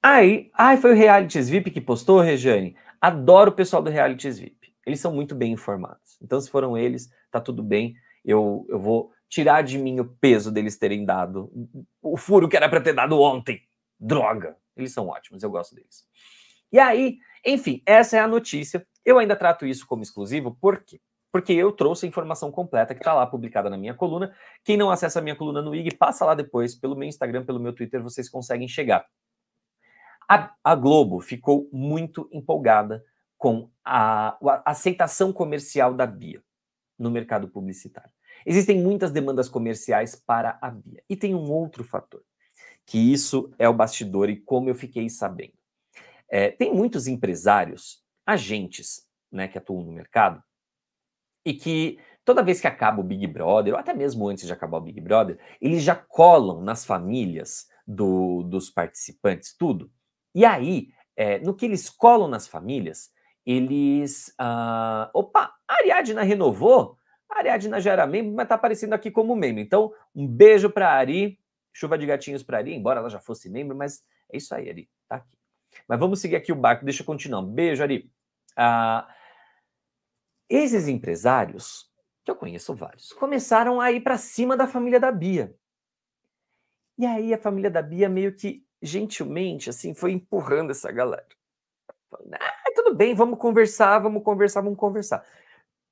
Aí, ai, foi o Realities VIP que postou, Rejane? Adoro o pessoal do Realities VIP eles são muito bem informados. Então, se foram eles, tá tudo bem. Eu, eu vou tirar de mim o peso deles terem dado o furo que era para ter dado ontem. Droga! Eles são ótimos, eu gosto deles. E aí, enfim, essa é a notícia. Eu ainda trato isso como exclusivo, por quê? Porque eu trouxe a informação completa que está lá publicada na minha coluna. Quem não acessa a minha coluna no IG, passa lá depois, pelo meu Instagram, pelo meu Twitter, vocês conseguem chegar. A, a Globo ficou muito empolgada com a, a aceitação comercial da Bia no mercado publicitário. Existem muitas demandas comerciais para a Bia. E tem um outro fator, que isso é o bastidor e como eu fiquei sabendo. É, tem muitos empresários, agentes, né, que atuam no mercado e que toda vez que acaba o Big Brother, ou até mesmo antes de acabar o Big Brother, eles já colam nas famílias do, dos participantes tudo. E aí, é, no que eles colam nas famílias, eles. Ah, opa, a Ariadna renovou? A Ariadna já era membro, mas está aparecendo aqui como membro. Então, um beijo para Ari, chuva de gatinhos para Ari, embora ela já fosse membro, mas é isso aí, Ari, tá aqui. Mas vamos seguir aqui o barco, deixa eu continuar. beijo, Ari. Ah, esses empresários, que eu conheço vários, começaram a ir para cima da família da Bia. E aí a família da Bia meio que gentilmente assim foi empurrando essa galera. Falando, ah, tudo bem, vamos conversar, vamos conversar, vamos conversar.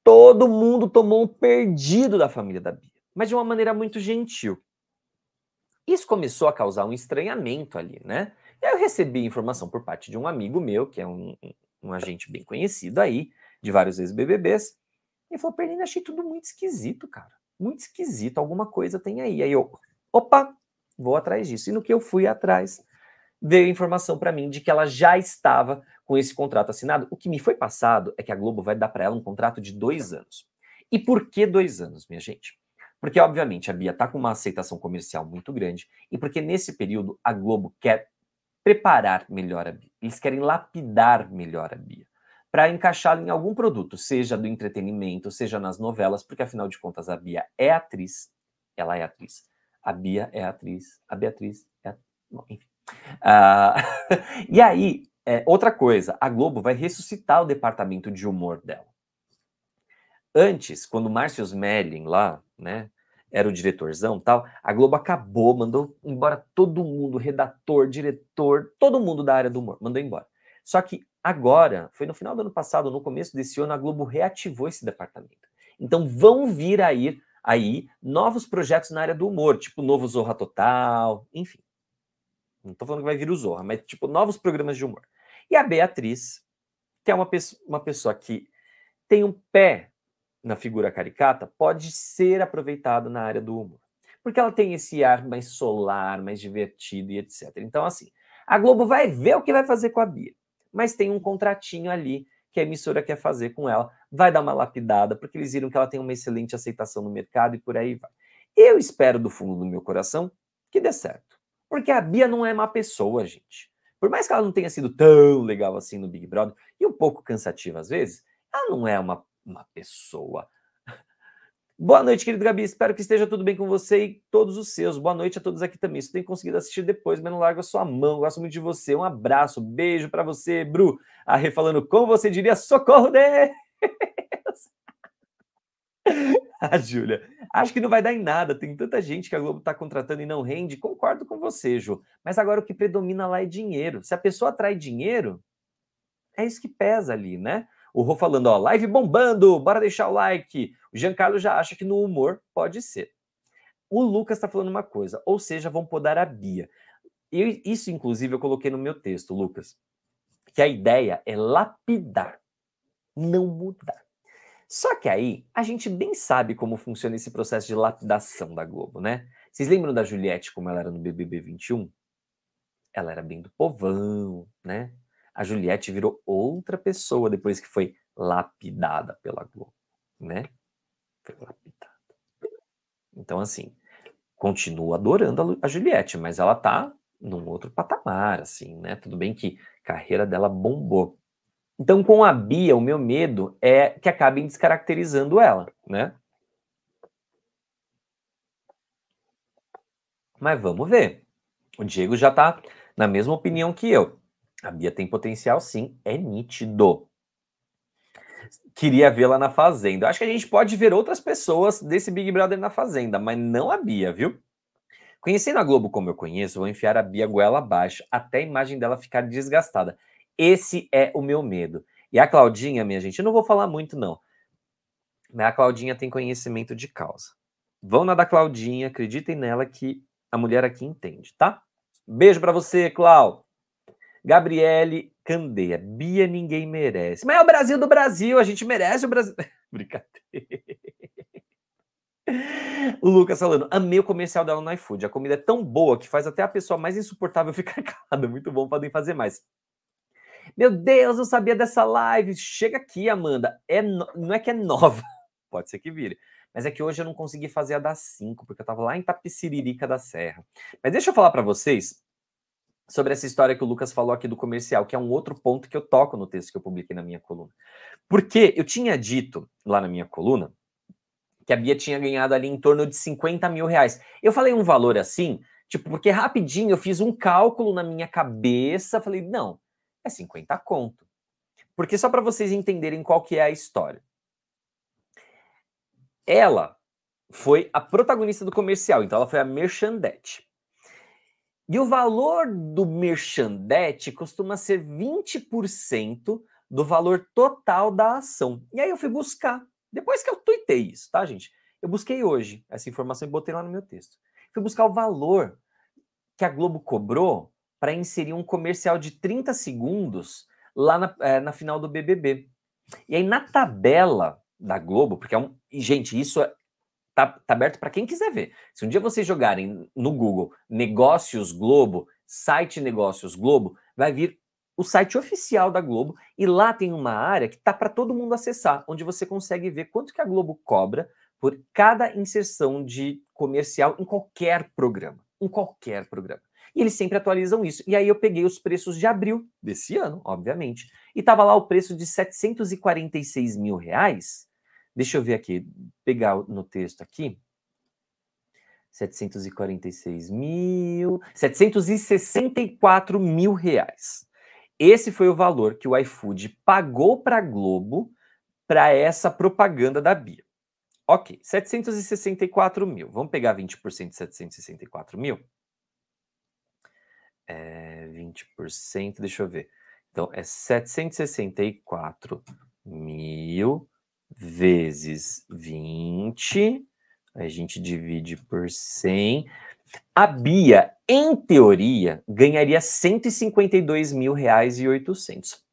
Todo mundo tomou um perdido da família da Bia, mas de uma maneira muito gentil. Isso começou a causar um estranhamento ali, né? E aí eu recebi informação por parte de um amigo meu, que é um, um agente bem conhecido aí, de vários ex-BBBs, e falou, Pernina, achei tudo muito esquisito, cara. Muito esquisito, alguma coisa tem aí. Aí eu, opa, vou atrás disso. E no que eu fui atrás, veio informação para mim de que ela já estava com esse contrato assinado, o que me foi passado é que a Globo vai dar para ela um contrato de dois anos. E por que dois anos, minha gente? Porque, obviamente, a Bia está com uma aceitação comercial muito grande e porque nesse período a Globo quer preparar melhor a Bia. Eles querem lapidar melhor a Bia para encaixá-la em algum produto, seja do entretenimento, seja nas novelas, porque afinal de contas a Bia é atriz, ela é atriz. A Bia é atriz, a Beatriz é. Bom, enfim. Uh... e aí, é, outra coisa, a Globo vai ressuscitar o departamento de humor dela. Antes, quando Márcio Smelling lá, né, era o diretorzão tal, a Globo acabou, mandou embora todo mundo, redator, diretor, todo mundo da área do humor, mandou embora. Só que agora, foi no final do ano passado, no começo desse ano, a Globo reativou esse departamento. Então vão vir aí, aí novos projetos na área do humor, tipo novo Zorra Total, enfim. Não tô falando que vai vir o Zorra, mas tipo novos programas de humor. E a Beatriz, que é uma, pessoa, uma pessoa que tem um pé na figura caricata, pode ser aproveitada na área do humor. Porque ela tem esse ar mais solar, mais divertido e etc. Então, assim, a Globo vai ver o que vai fazer com a Bia. Mas tem um contratinho ali que a emissora quer fazer com ela. Vai dar uma lapidada, porque eles viram que ela tem uma excelente aceitação no mercado e por aí vai. Eu espero do fundo do meu coração que dê certo. Porque a Bia não é má pessoa, gente. Por mais que ela não tenha sido tão legal assim no Big Brother e um pouco cansativa às vezes, ela não é uma, uma pessoa. Boa noite, querido Gabi. Espero que esteja tudo bem com você e todos os seus. Boa noite a todos aqui também. Se tem conseguido assistir depois, mas não larga sua mão. Gosto muito de você. Um abraço, beijo para você, Bru. A Rê falando como você diria socorro Deus. a Júlia. Acho que não vai dar em nada. Tem tanta gente que a Globo está contratando e não rende. Concordo com você, Ju. Mas agora o que predomina lá é dinheiro. Se a pessoa atrai dinheiro, é isso que pesa ali, né? O Rô falando, ó, live bombando, bora deixar o like. O Giancarlo já acha que no humor pode ser. O Lucas está falando uma coisa, ou seja, vão podar a Bia. Eu, isso, inclusive, eu coloquei no meu texto, Lucas, que a ideia é lapidar, não mudar. Só que aí a gente bem sabe como funciona esse processo de lapidação da Globo, né? Vocês lembram da Juliette como ela era no BBB 21? Ela era bem do povão, né? A Juliette virou outra pessoa depois que foi lapidada pela Globo, né? Foi lapidada. Então, assim, continua adorando a Juliette, mas ela tá num outro patamar, assim, né? Tudo bem que a carreira dela bombou. Então, com a Bia, o meu medo é que acabem descaracterizando ela, né? Mas vamos ver. O Diego já está na mesma opinião que eu. A Bia tem potencial, sim, é nítido. Queria vê-la na Fazenda. Acho que a gente pode ver outras pessoas desse Big Brother na Fazenda, mas não a Bia, viu? Conhecendo a Globo como eu conheço, vou enfiar a Bia goela abaixo até a imagem dela ficar desgastada. Esse é o meu medo. E a Claudinha, minha gente, eu não vou falar muito, não. Mas a Claudinha tem conhecimento de causa. Vão na da Claudinha, acreditem nela que a mulher aqui entende, tá? Beijo para você, Clau. Gabriele Candeia. Bia ninguém merece. Mas é o Brasil do Brasil, a gente merece o Brasil. Brincadeira. O Lucas falando, amei o comercial dela no iFood. A comida é tão boa que faz até a pessoa mais insuportável ficar calada. Muito bom, podem fazer mais. Meu Deus, eu sabia dessa live. Chega aqui, Amanda. É no... Não é que é nova, pode ser que vire. Mas é que hoje eu não consegui fazer a das 5, porque eu estava lá em Tapiciririca da Serra. Mas deixa eu falar para vocês sobre essa história que o Lucas falou aqui do comercial, que é um outro ponto que eu toco no texto que eu publiquei na minha coluna. Porque eu tinha dito lá na minha coluna que a Bia tinha ganhado ali em torno de 50 mil reais. Eu falei um valor assim, tipo, porque rapidinho eu fiz um cálculo na minha cabeça, falei, não, é 50 conto. Porque só para vocês entenderem qual que é a história. Ela foi a protagonista do comercial, então ela foi a merchandete. E o valor do merchandete costuma ser 20% do valor total da ação. E aí eu fui buscar, depois que eu tuitei isso, tá, gente? Eu busquei hoje essa informação e botei lá no meu texto. Fui buscar o valor que a Globo cobrou para inserir um comercial de 30 segundos lá na, é, na, final do BBB. E aí, na tabela da Globo, porque é um. E, gente, isso é, tá, tá aberto para quem quiser ver. Se um dia vocês jogarem no Google Negócios Globo, site Negócios Globo, vai vir o site oficial da Globo e lá tem uma área que tá para todo mundo acessar, onde você consegue ver quanto que a Globo cobra por cada inserção de comercial em qualquer programa, em qualquer programa. E eles sempre atualizam isso. E aí eu peguei os preços de abril desse ano, obviamente, e estava lá o preço de 746 mil reais. Deixa eu ver aqui, pegar no texto aqui. 746 mil, 764 mil reais. Esse foi o valor que o iFood pagou para a Globo para essa propaganda da Bia. Ok, 764 mil. Vamos pegar 20% de 764 mil? é 20%, deixa eu ver. Então, é 764 mil vezes 20, a gente divide por 100. A Bia, em teoria, ganharia 152 mil reais e 800.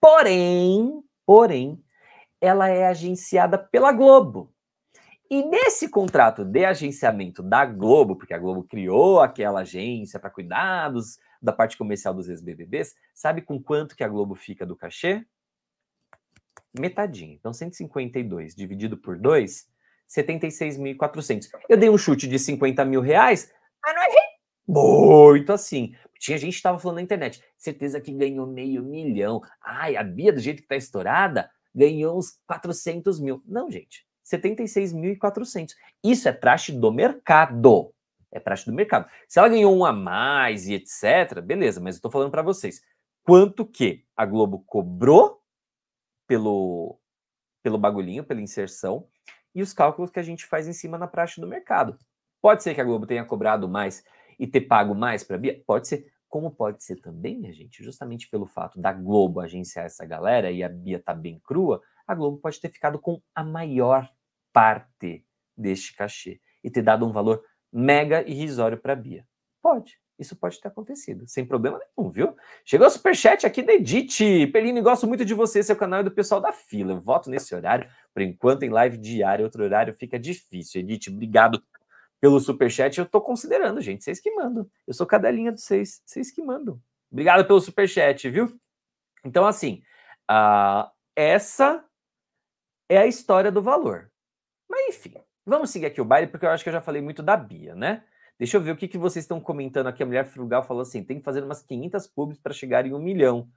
Porém, porém, ela é agenciada pela Globo. E nesse contrato de agenciamento da Globo, porque a Globo criou aquela agência para cuidados da parte comercial dos ex-BBBs, sabe com quanto que a Globo fica do cachê? Metadinha. Então, 152 dividido por 2, 76.400. Eu dei um chute de 50 mil reais, mas não errei muito assim. Tinha gente que estava falando na internet, certeza que ganhou meio milhão. Ai, a Bia, do jeito que está estourada, ganhou uns 400 mil. Não, gente. 76.400. Isso é praxe do mercado. É praxe do mercado. Se ela ganhou um a mais e etc, beleza, mas eu estou falando para vocês quanto que a Globo cobrou pelo pelo bagulhinho, pela inserção e os cálculos que a gente faz em cima na praxe do mercado. Pode ser que a Globo tenha cobrado mais e ter pago mais para a Bia? Pode ser. Como pode ser também, minha gente, justamente pelo fato da Globo agenciar essa galera e a Bia tá bem crua, a Globo pode ter ficado com a maior parte deste cachê e ter dado um valor mega irrisório para a Bia. Pode. Isso pode ter acontecido, sem problema nenhum, viu? Chegou o superchat aqui da Edith. Pelini, gosto muito de você, seu canal é do pessoal da fila. Eu voto nesse horário, por enquanto, em live diária. Outro horário fica difícil. Edith, obrigado pelo superchat. Eu tô considerando, gente. Vocês que mandam. Eu sou cadelinha de vocês. Vocês que mandam. Obrigado pelo superchat, viu? Então, assim, uh, essa é a história do valor. Enfim, vamos seguir aqui o baile, porque eu acho que eu já falei muito da Bia, né? Deixa eu ver o que, que vocês estão comentando aqui. A mulher frugal falou assim: tem que fazer umas 500 pubs para chegar em um milhão.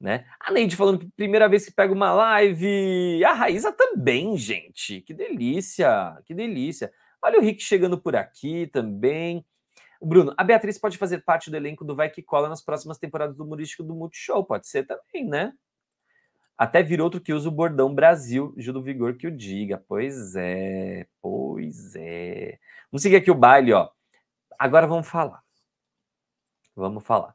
Né? A Neide falando que primeira vez que pega uma live. A Raíza também, gente. Que delícia, que delícia. Olha o Rick chegando por aqui também. O Bruno, a Beatriz pode fazer parte do elenco do Vai Que Cola nas próximas temporadas do Humorístico do Multishow. Pode ser também, né? Até virou outro que usa o bordão Brasil, Gil do Vigor que o diga. Pois é, pois é. Vamos seguir aqui o baile, ó. Agora vamos falar. Vamos falar.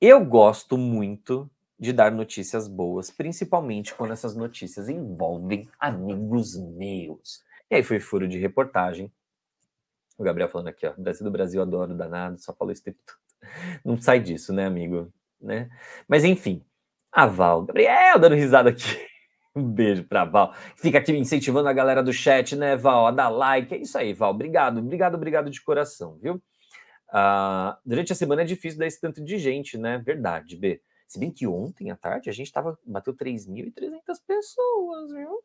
Eu gosto muito de dar notícias boas, principalmente quando essas notícias envolvem amigos meus. E aí foi furo de reportagem. O Gabriel falando aqui, ó, Brasil do Brasil, adoro danado, só falou isso tempo todo. Não sai disso, né, amigo? Né? Mas enfim, a Val, Gabriel, dando risada aqui. Um beijo pra Val. Fica aqui incentivando a galera do chat, né, Val? A dar like. É isso aí, Val. Obrigado, obrigado, obrigado de coração, viu? Uh, durante a semana é difícil dar esse tanto de gente, né? Verdade, B. Se bem que ontem à tarde a gente tava, bateu 3.300 pessoas, viu?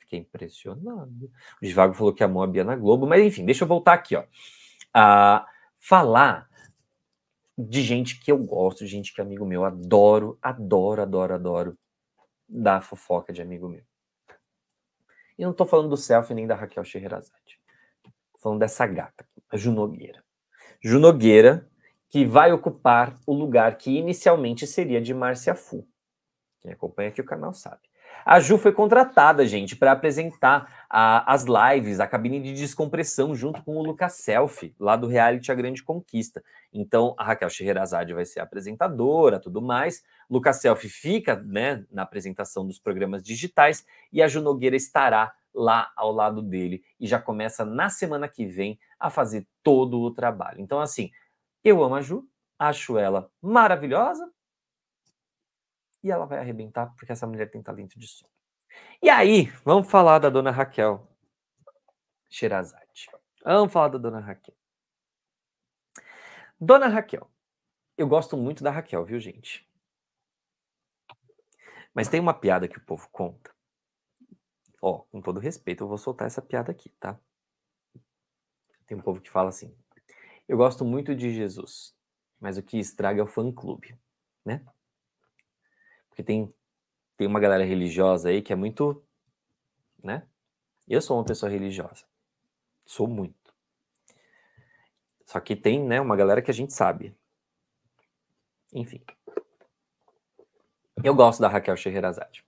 Fiquei impressionado. O Divago falou que amou a Bia na Globo, mas enfim, deixa eu voltar aqui, ó. Uh, falar de gente que eu gosto, gente que é amigo meu. Adoro, adoro, adoro, adoro da fofoca de amigo meu. E não tô falando do selfie nem da Raquel Scheherazade. Tô falando dessa gata, a Junogueira. Junogueira, que vai ocupar o lugar que inicialmente seria de Márcia Fu. Quem acompanha aqui o canal sabe. A Ju foi contratada, gente, para apresentar a, as lives, a cabine de descompressão, junto com o Lucas Selfie, lá do reality A Grande Conquista. Então, a Raquel Scheherazade vai ser apresentadora, tudo mais. Lucas Selfie fica né, na apresentação dos programas digitais e a Ju Nogueira estará lá ao lado dele e já começa na semana que vem a fazer todo o trabalho. Então, assim, eu amo a Ju, acho ela maravilhosa, e ela vai arrebentar porque essa mulher tem talento de som. E aí, vamos falar da dona Raquel Xerazade. Vamos falar da dona Raquel. Dona Raquel. Eu gosto muito da Raquel, viu, gente? Mas tem uma piada que o povo conta. Ó, com todo respeito, eu vou soltar essa piada aqui, tá? Tem um povo que fala assim: Eu gosto muito de Jesus, mas o que estraga é o fã-clube, né? Porque tem, tem uma galera religiosa aí que é muito. Né? Eu sou uma pessoa religiosa. Sou muito. Só que tem né, uma galera que a gente sabe. Enfim. Eu gosto da Raquel Scheherazade.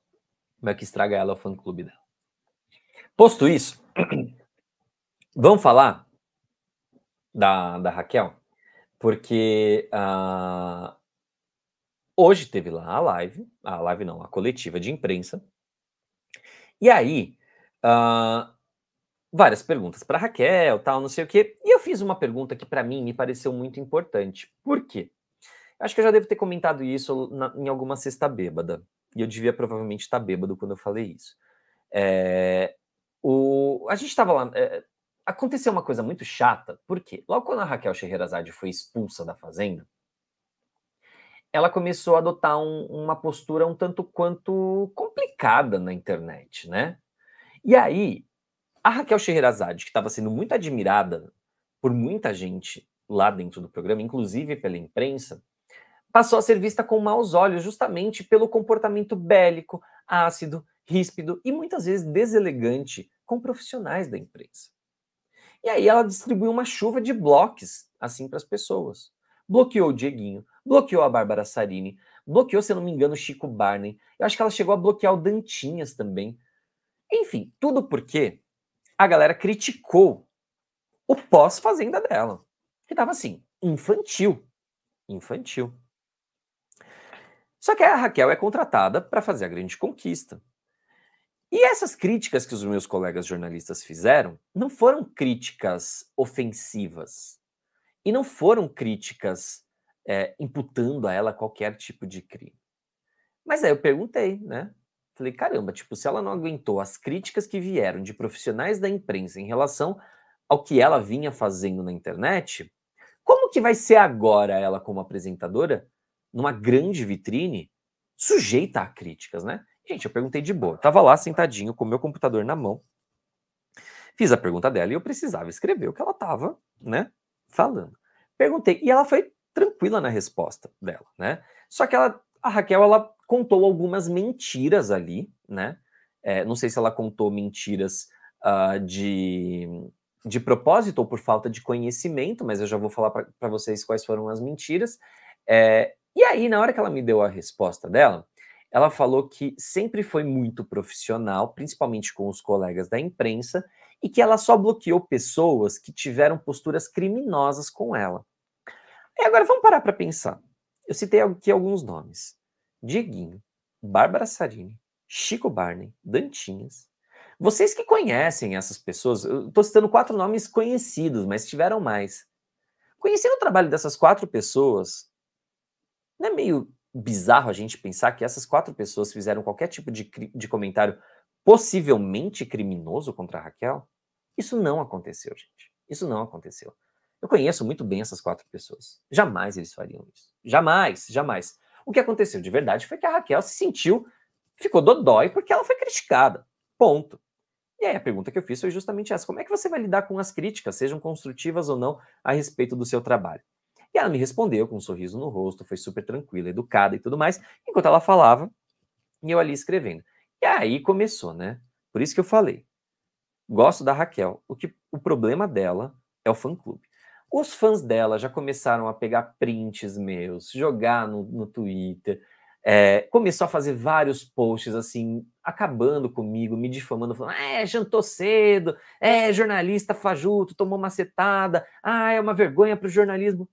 Como é que estraga ela o fã-clube dela? Posto isso, vamos falar da, da Raquel, porque ah, Hoje teve lá a live, a live não, a coletiva de imprensa. E aí, uh, várias perguntas para Raquel, tal, não sei o quê. E eu fiz uma pergunta que para mim me pareceu muito importante. Por quê? Acho que eu já devo ter comentado isso na, em alguma sexta bêbada. E eu devia provavelmente estar tá bêbado quando eu falei isso. É, o, a gente estava lá. É, aconteceu uma coisa muito chata, porque logo quando a Raquel Scheherazade foi expulsa da Fazenda, ela começou a adotar um, uma postura um tanto quanto complicada na internet, né? E aí, a Raquel Scheherazade, que estava sendo muito admirada por muita gente lá dentro do programa, inclusive pela imprensa, passou a ser vista com maus olhos justamente pelo comportamento bélico, ácido, ríspido e muitas vezes deselegante com profissionais da imprensa. E aí ela distribuiu uma chuva de blocos assim para as pessoas bloqueou o Dieguinho, bloqueou a Bárbara Sarini, bloqueou, se não me engano, o Chico Barney. Eu acho que ela chegou a bloquear o Dantinhas também. Enfim, tudo porque a galera criticou o pós-fazenda dela, que tava assim, infantil. Infantil. Só que a Raquel é contratada para fazer a grande conquista. E essas críticas que os meus colegas jornalistas fizeram não foram críticas ofensivas. E não foram críticas é, imputando a ela qualquer tipo de crime. Mas aí eu perguntei, né? Falei, caramba, tipo, se ela não aguentou as críticas que vieram de profissionais da imprensa em relação ao que ela vinha fazendo na internet, como que vai ser agora ela como apresentadora numa grande vitrine sujeita a críticas, né? Gente, eu perguntei de boa. Eu tava lá sentadinho com o meu computador na mão. Fiz a pergunta dela e eu precisava escrever o que ela tava, né, falando. Perguntei, e ela foi tranquila na resposta dela, né? Só que ela, a Raquel, ela contou algumas mentiras ali, né? É, não sei se ela contou mentiras uh, de, de propósito ou por falta de conhecimento, mas eu já vou falar para vocês quais foram as mentiras. É, e aí, na hora que ela me deu a resposta dela, ela falou que sempre foi muito profissional, principalmente com os colegas da imprensa, e que ela só bloqueou pessoas que tiveram posturas criminosas com ela. E agora vamos parar para pensar. Eu citei aqui alguns nomes: Dieguinho, Bárbara Sarini, Chico Barney, Dantinhas. Vocês que conhecem essas pessoas, eu estou citando quatro nomes conhecidos, mas tiveram mais. Conhecendo o trabalho dessas quatro pessoas, não é meio bizarro a gente pensar que essas quatro pessoas fizeram qualquer tipo de, de comentário possivelmente criminoso contra a Raquel? Isso não aconteceu, gente. Isso não aconteceu. Eu conheço muito bem essas quatro pessoas. Jamais eles fariam isso. Jamais, jamais. O que aconteceu de verdade foi que a Raquel se sentiu, ficou dodói porque ela foi criticada. Ponto. E aí a pergunta que eu fiz foi justamente essa: como é que você vai lidar com as críticas, sejam construtivas ou não, a respeito do seu trabalho? E ela me respondeu com um sorriso no rosto, foi super tranquila, educada e tudo mais, enquanto ela falava e eu ali escrevendo. E aí começou, né? Por isso que eu falei. Gosto da Raquel. O, que, o problema dela é o fã-clube. Os fãs dela já começaram a pegar prints meus, jogar no, no Twitter, é, começou a fazer vários posts assim, acabando comigo, me difamando, falando: ah, é, jantou cedo, é, jornalista fajuto, tomou macetada, ah, é uma vergonha para o jornalismo.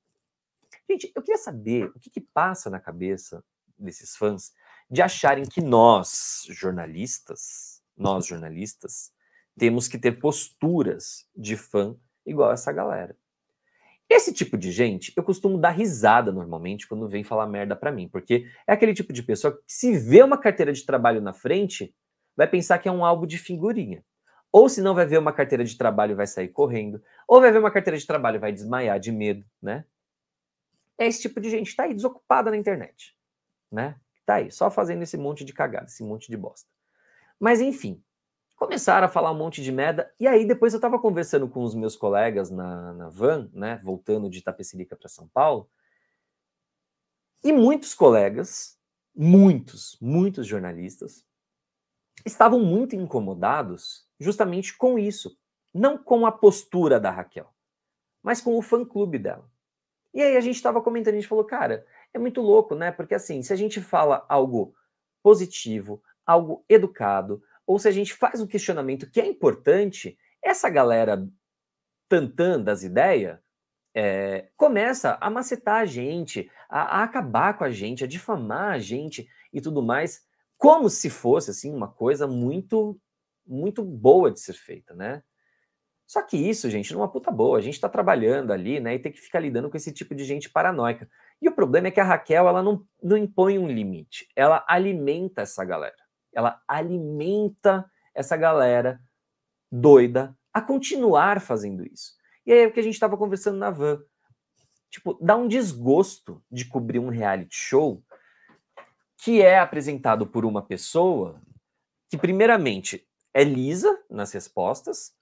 Gente, eu queria saber o que, que passa na cabeça desses fãs de acharem que nós, jornalistas, nós jornalistas, temos que ter posturas de fã igual essa galera. Esse tipo de gente, eu costumo dar risada normalmente quando vem falar merda para mim, porque é aquele tipo de pessoa que se vê uma carteira de trabalho na frente, vai pensar que é um álbum de figurinha. Ou se não vai ver uma carteira de trabalho e vai sair correndo, ou vai ver uma carteira de trabalho e vai desmaiar de medo, né? É esse tipo de gente tá aí desocupada na internet, né? Tá aí, só fazendo esse monte de cagada, esse monte de bosta. Mas enfim, começaram a falar um monte de merda. E aí depois eu estava conversando com os meus colegas na, na van, né, voltando de Itapecerica para São Paulo, e muitos colegas, muitos, muitos jornalistas estavam muito incomodados justamente com isso, não com a postura da Raquel, mas com o fã-clube dela. E aí a gente estava comentando, a gente falou, cara, é muito louco, né? Porque assim, se a gente fala algo positivo, algo educado, ou se a gente faz um questionamento que é importante, essa galera tantã das ideias é, começa a macetar a gente, a, a acabar com a gente, a difamar a gente e tudo mais, como se fosse assim uma coisa muito muito boa de ser feita, né? Só que isso, gente, não é uma puta boa. A gente está trabalhando ali, né? E tem que ficar lidando com esse tipo de gente paranoica. E o problema é que a Raquel, ela não, não impõe um limite. Ela alimenta essa galera ela alimenta essa galera doida a continuar fazendo isso. E aí é o que a gente estava conversando na van. Tipo, dá um desgosto de cobrir um reality show que é apresentado por uma pessoa que, primeiramente, é lisa nas respostas,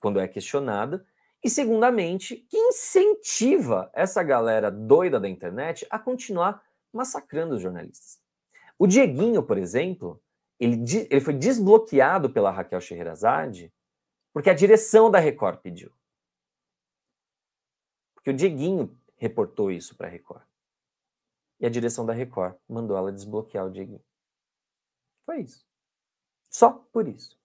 quando é questionada, e, segundamente, que incentiva essa galera doida da internet a continuar massacrando os jornalistas. O Dieguinho, por exemplo, ele, ele foi desbloqueado pela Raquel Scheherazade porque a direção da Record pediu. Porque o Dieguinho reportou isso para a Record. E a direção da Record mandou ela desbloquear o Dieguinho. Foi isso. Só por isso.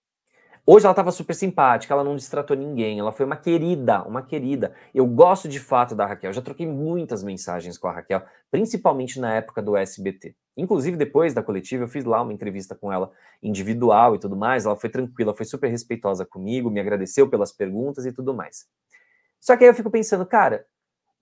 Hoje ela estava super simpática, ela não distratou ninguém, ela foi uma querida, uma querida. Eu gosto de fato da Raquel, já troquei muitas mensagens com a Raquel, principalmente na época do SBT. Inclusive, depois da coletiva, eu fiz lá uma entrevista com ela individual e tudo mais. Ela foi tranquila, foi super respeitosa comigo, me agradeceu pelas perguntas e tudo mais. Só que aí eu fico pensando, cara,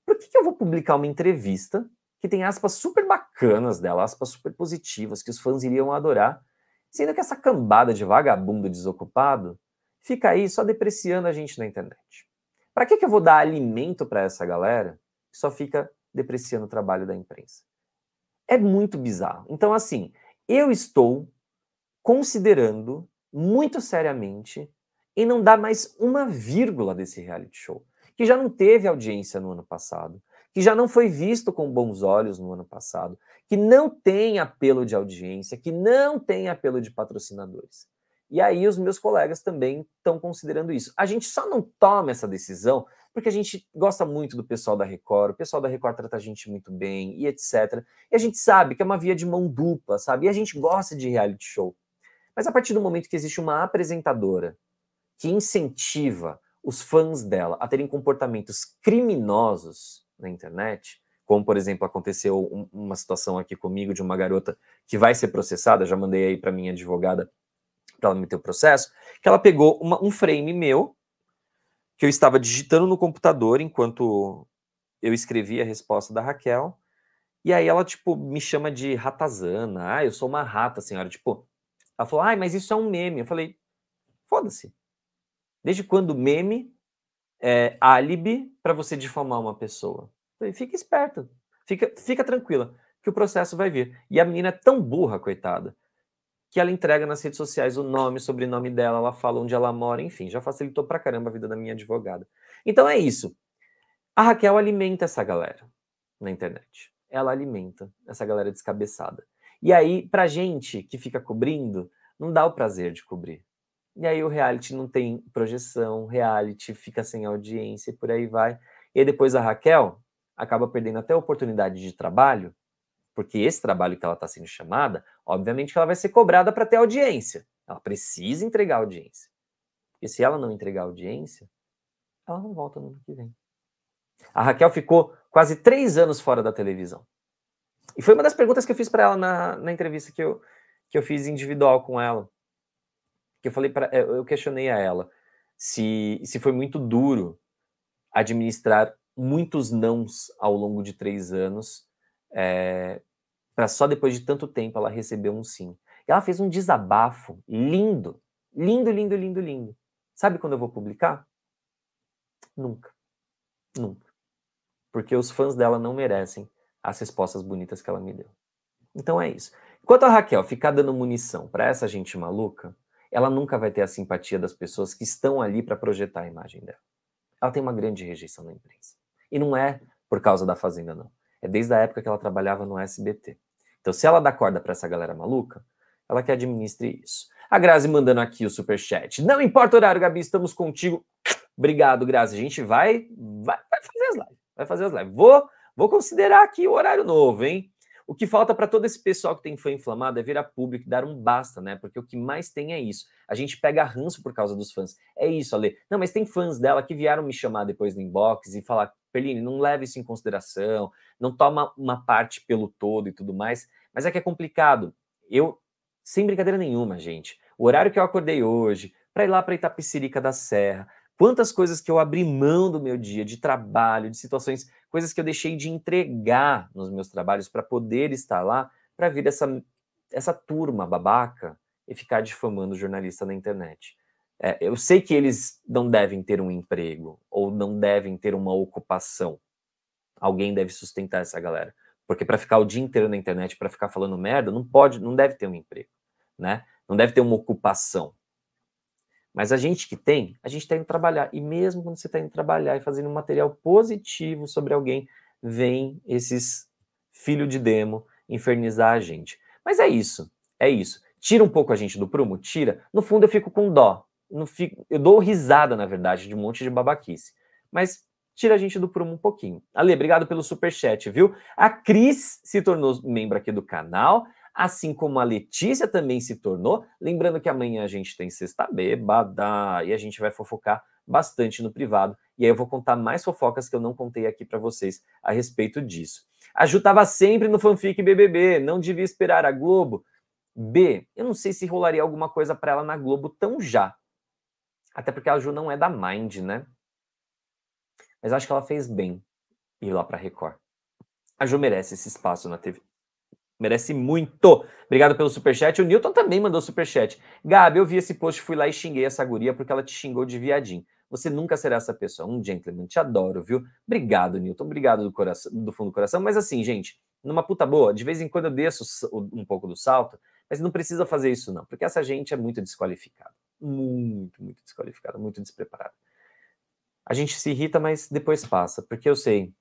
por que, que eu vou publicar uma entrevista que tem aspas super bacanas dela, aspas super positivas, que os fãs iriam adorar? Sendo que essa cambada de vagabundo desocupado fica aí só depreciando a gente na internet. Para que, que eu vou dar alimento para essa galera que só fica depreciando o trabalho da imprensa? É muito bizarro. Então, assim, eu estou considerando muito seriamente em não dar mais uma vírgula desse reality show, que já não teve audiência no ano passado, que já não foi visto com bons olhos no ano passado, que não tem apelo de audiência, que não tem apelo de patrocinadores. E aí os meus colegas também estão considerando isso. A gente só não toma essa decisão porque a gente gosta muito do pessoal da Record, o pessoal da Record trata a gente muito bem e etc. E a gente sabe que é uma via de mão dupla, sabe? E a gente gosta de reality show. Mas a partir do momento que existe uma apresentadora que incentiva os fãs dela a terem comportamentos criminosos, na internet, como por exemplo aconteceu um, uma situação aqui comigo de uma garota que vai ser processada, já mandei aí para minha advogada para ela meter o processo, que ela pegou uma, um frame meu que eu estava digitando no computador enquanto eu escrevia a resposta da Raquel, e aí ela tipo me chama de ratazana, ah, eu sou uma rata, senhora, tipo, ela falou: "Ai, mas isso é um meme". Eu falei: "Foda-se". Desde quando meme é, álibi para você difamar uma pessoa. fica esperto, fica, fica tranquila, que o processo vai vir. E a menina é tão burra, coitada, que ela entrega nas redes sociais o nome, o sobrenome dela, ela fala onde ela mora, enfim, já facilitou pra caramba a vida da minha advogada. Então é isso. A Raquel alimenta essa galera na internet. Ela alimenta essa galera descabeçada. E aí, pra gente que fica cobrindo, não dá o prazer de cobrir. E aí o reality não tem projeção, reality fica sem audiência e por aí vai. E aí depois a Raquel acaba perdendo até a oportunidade de trabalho, porque esse trabalho que ela está sendo chamada, obviamente que ela vai ser cobrada para ter audiência. Ela precisa entregar audiência. Porque se ela não entregar audiência, ela não volta no ano que vem. A Raquel ficou quase três anos fora da televisão. E foi uma das perguntas que eu fiz para ela na, na entrevista que eu, que eu fiz individual com ela que eu falei para eh, eu questionei a ela se se foi muito duro administrar muitos nãos ao longo de três anos é, eh, para só depois de tanto tempo ela receber um sim. E ela fez um desabafo lindo, lindo, lindo, lindo, lindo. Sabe quando eu vou publicar? Nunca, nunca, porque os fãs dela não merecem as respostas bonitas que ela me deu. Então é isso. Enquanto a Raquel ficar dando munição para essa gente maluca, ela nunca vai ter a simpatia das pessoas que estão ali para projetar a imagem dela. Ela tem uma grande rejeição na imprensa. E não é por causa da Fazenda, não. É desde a época que ela trabalhava no SBT. Então, se ela dá corda para essa galera maluca, ela que administre isso. A Grazi mandando aqui o super chat. Não importa o horário, Gabi, estamos contigo. Obrigado, Grazi. A gente vai, vai, vai fazer as lives. Vai fazer as lives. Vou, vou considerar aqui o horário novo, hein? O que falta para todo esse pessoal que tem fã inflamado é virar público e dar um basta, né? Porque o que mais tem é isso. A gente pega ranço por causa dos fãs. É isso, Ale. Não, mas tem fãs dela que vieram me chamar depois no inbox e falar: Perline, não leve isso em consideração, não toma uma parte pelo todo e tudo mais. Mas é que é complicado. Eu, sem brincadeira nenhuma, gente, o horário que eu acordei hoje, para ir lá para Itapecerica da Serra, Quantas coisas que eu abri mão do meu dia, de trabalho, de situações, coisas que eu deixei de entregar nos meus trabalhos para poder estar lá, para vir essa, essa turma babaca e ficar difamando o jornalista na internet. É, eu sei que eles não devem ter um emprego ou não devem ter uma ocupação. Alguém deve sustentar essa galera. Porque para ficar o dia inteiro na internet, para ficar falando merda, não pode, não deve ter um emprego, né? Não deve ter uma ocupação. Mas a gente que tem, a gente está indo trabalhar. E mesmo quando você está indo trabalhar e fazendo um material positivo sobre alguém, vem esses filho de demo infernizar a gente. Mas é isso, é isso. Tira um pouco a gente do prumo? Tira. No fundo, eu fico com dó. Fico, eu dou risada, na verdade, de um monte de babaquice. Mas tira a gente do prumo um pouquinho. Ale, obrigado pelo super chat, viu? A Cris se tornou membro aqui do canal assim como a Letícia também se tornou. Lembrando que amanhã a gente tem sexta bêbada e a gente vai fofocar bastante no privado. E aí eu vou contar mais fofocas que eu não contei aqui para vocês a respeito disso. A Ju tava sempre no fanfic BBB, não devia esperar a Globo. B, eu não sei se rolaria alguma coisa para ela na Globo tão já. Até porque a Ju não é da Mind, né? Mas acho que ela fez bem ir lá para Record. A Ju merece esse espaço na TV. Merece muito. Obrigado pelo superchat. O Newton também mandou superchat. Gabi, eu vi esse post, fui lá e xinguei essa guria porque ela te xingou de viadinho. Você nunca será essa pessoa. Um gentleman, te adoro, viu? Obrigado, Newton. Obrigado do, coração, do fundo do coração. Mas assim, gente, numa puta boa, de vez em quando eu desço um pouco do salto, mas não precisa fazer isso, não, porque essa gente é muito desqualificada. Muito, muito desqualificada, muito despreparada. A gente se irrita, mas depois passa, porque eu sei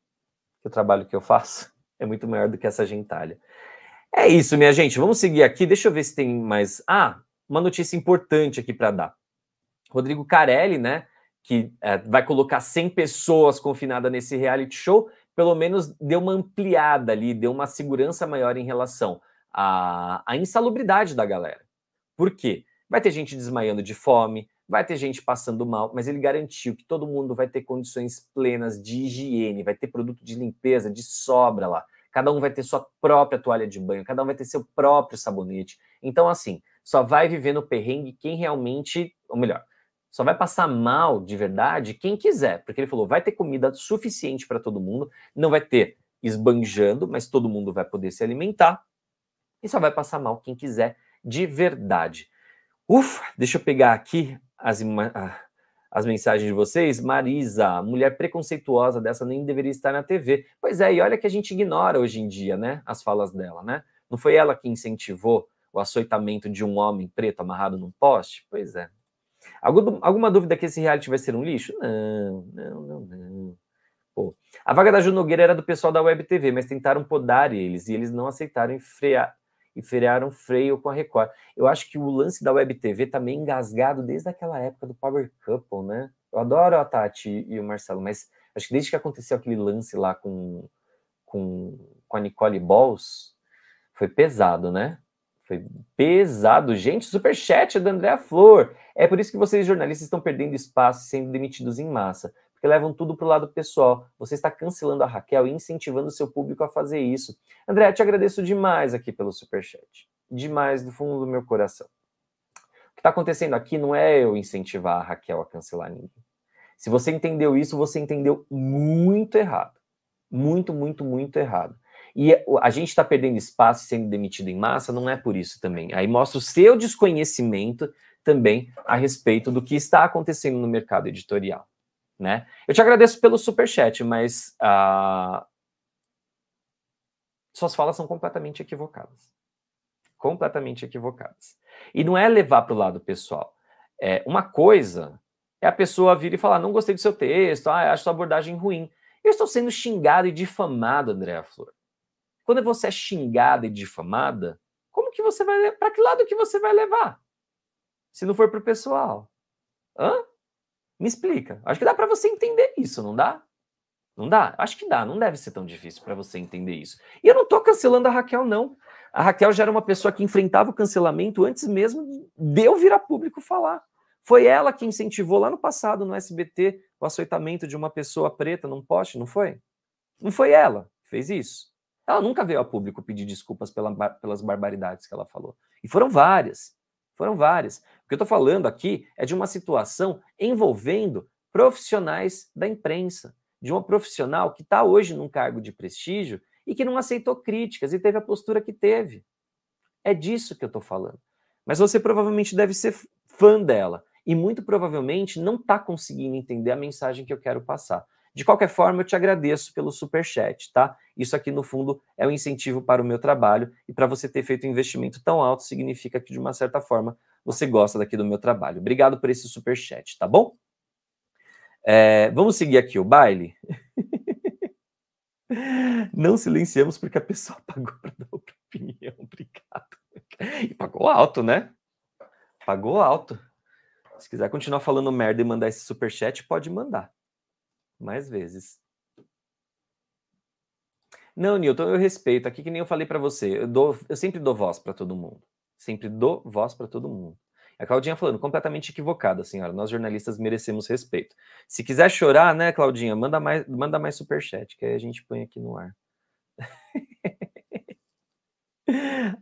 que o trabalho que eu faço é muito maior do que essa gentalha. É isso, minha gente. Vamos seguir aqui. Deixa eu ver se tem mais. Ah, uma notícia importante aqui para dar. Rodrigo Carelli, né? Que é, vai colocar 100 pessoas confinadas nesse reality show, pelo menos deu uma ampliada ali, deu uma segurança maior em relação à, à insalubridade da galera. Por quê? Vai ter gente desmaiando de fome, vai ter gente passando mal, mas ele garantiu que todo mundo vai ter condições plenas de higiene, vai ter produto de limpeza de sobra lá cada um vai ter sua própria toalha de banho, cada um vai ter seu próprio sabonete. Então, assim, só vai viver no perrengue quem realmente, ou melhor, só vai passar mal de verdade quem quiser, porque ele falou, vai ter comida suficiente para todo mundo, não vai ter esbanjando, mas todo mundo vai poder se alimentar e só vai passar mal quem quiser de verdade. Ufa, deixa eu pegar aqui as imagens. Ah, as mensagens de vocês. Marisa, mulher preconceituosa dessa nem deveria estar na TV. Pois é, e olha que a gente ignora hoje em dia, né? As falas dela, né? Não foi ela que incentivou o açoitamento de um homem preto amarrado num poste? Pois é. Algum, alguma dúvida que esse reality vai ser um lixo? Não, não, não, não. Pô. A vaga da Junogueira era do pessoal da Web TV, mas tentaram podar eles e eles não aceitaram frear, e frearam freio com a Record. Eu acho que o lance da Web TV tá meio engasgado desde aquela época do Power Couple, né? Eu adoro a Tati e o Marcelo, mas acho que desde que aconteceu aquele lance lá com, com, com a Nicole Balls, foi pesado, né? Foi pesado. Gente, superchat da Andréa Flor. É por isso que vocês, jornalistas, estão perdendo espaço sendo demitidos em massa porque levam tudo para o lado pessoal. Você está cancelando a Raquel e incentivando seu público a fazer isso. André, te agradeço demais aqui pelo superchat. Demais do fundo do meu coração. O que está acontecendo aqui não é eu incentivar a Raquel a cancelar ninguém. Se você entendeu isso, você entendeu muito errado. Muito, muito, muito errado. E é, a gente está perdendo espaço e sendo demitido em massa, não é por isso também. Aí mostra o seu desconhecimento também a respeito do que está acontecendo no mercado editorial né? Eu te agradeço pelo super chat, mas uh, suas falas são completamente equivocadas, completamente equivocadas. E não é levar para o lado pessoal. É uma coisa é a pessoa vir e falar não gostei do seu texto, ah, acho sua abordagem ruim. Eu estou sendo xingado e difamado, Andréa Flor. Quando você é xingada e difamada, como que você vai para que lado que você vai levar? Se não for para o pessoal, hã? Me explica. Acho que dá para você entender isso, não dá? Não dá? Acho que dá, não deve ser tão difícil para você entender isso. E eu não tô cancelando a Raquel, não. A Raquel já era uma pessoa que enfrentava o cancelamento antes mesmo de eu virar público falar. Foi ela que incentivou lá no passado, no SBT, o açoitamento de uma pessoa preta num poste, não foi? Não foi ela que fez isso. Ela nunca veio a público pedir desculpas pela, pelas barbaridades que ela falou. E foram várias. Foram várias. O que eu estou falando aqui é de uma situação envolvendo profissionais da imprensa, de uma profissional que está hoje num cargo de prestígio e que não aceitou críticas e teve a postura que teve. É disso que eu estou falando. Mas você provavelmente deve ser fã dela e muito provavelmente não está conseguindo entender a mensagem que eu quero passar. De qualquer forma, eu te agradeço pelo super chat, tá? Isso aqui no fundo é um incentivo para o meu trabalho e para você ter feito um investimento tão alto significa que de uma certa forma você gosta daqui do meu trabalho. Obrigado por esse super chat, tá bom? É, vamos seguir aqui o baile. Não silenciamos porque a pessoa pagou para dar outra opinião. Obrigado. E pagou alto, né? Pagou alto. Se quiser continuar falando merda e mandar esse super chat, pode mandar mais vezes. Não, Newton, eu respeito. Aqui que nem eu falei para você, eu, dou, eu sempre dou voz para todo mundo. Sempre dou voz para todo mundo. A Claudinha falando, completamente equivocada, senhora. Nós jornalistas merecemos respeito. Se quiser chorar, né, Claudinha, manda mais, manda mais superchat, que aí a gente põe aqui no ar.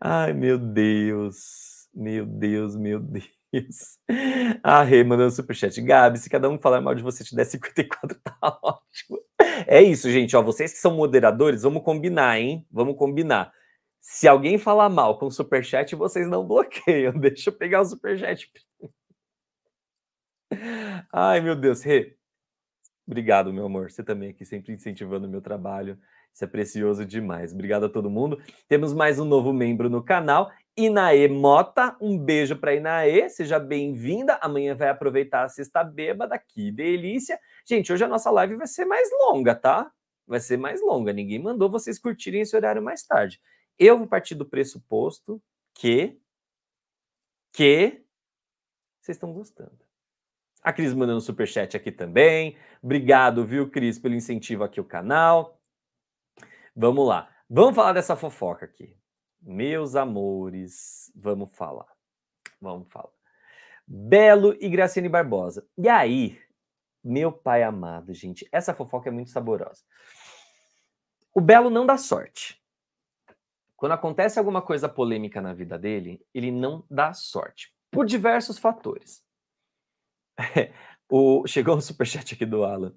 Ai, meu Deus. Meu Deus, meu Deus. Isso. A Rê mandando superchat. Gabi, se cada um falar mal de você te der 54, tá ótimo. É isso, gente. Ó, vocês que são moderadores, vamos combinar, hein? Vamos combinar. Se alguém falar mal com o superchat, vocês não bloqueiam. Deixa eu pegar o superchat. Ai, meu Deus, Rê. Obrigado, meu amor. Você também aqui sempre incentivando o meu trabalho. Isso é precioso demais. Obrigado a todo mundo. Temos mais um novo membro no canal Inaê Mota, um beijo para Inaê, seja bem-vinda. Amanhã vai aproveitar a sexta bêbada, que delícia. Gente, hoje a nossa live vai ser mais longa, tá? Vai ser mais longa. Ninguém mandou vocês curtirem esse horário mais tarde. Eu vou partir do pressuposto que que vocês estão gostando. A Cris mandando super chat aqui também. Obrigado, viu, Cris, pelo incentivo aqui ao canal. Vamos lá. Vamos falar dessa fofoca aqui. Meus amores, vamos falar. Vamos falar. Belo e Graciane Barbosa. E aí, meu pai amado, gente, essa fofoca é muito saborosa. O Belo não dá sorte. Quando acontece alguma coisa polêmica na vida dele, ele não dá sorte. Por diversos fatores. o... Chegou um superchat aqui do Alan.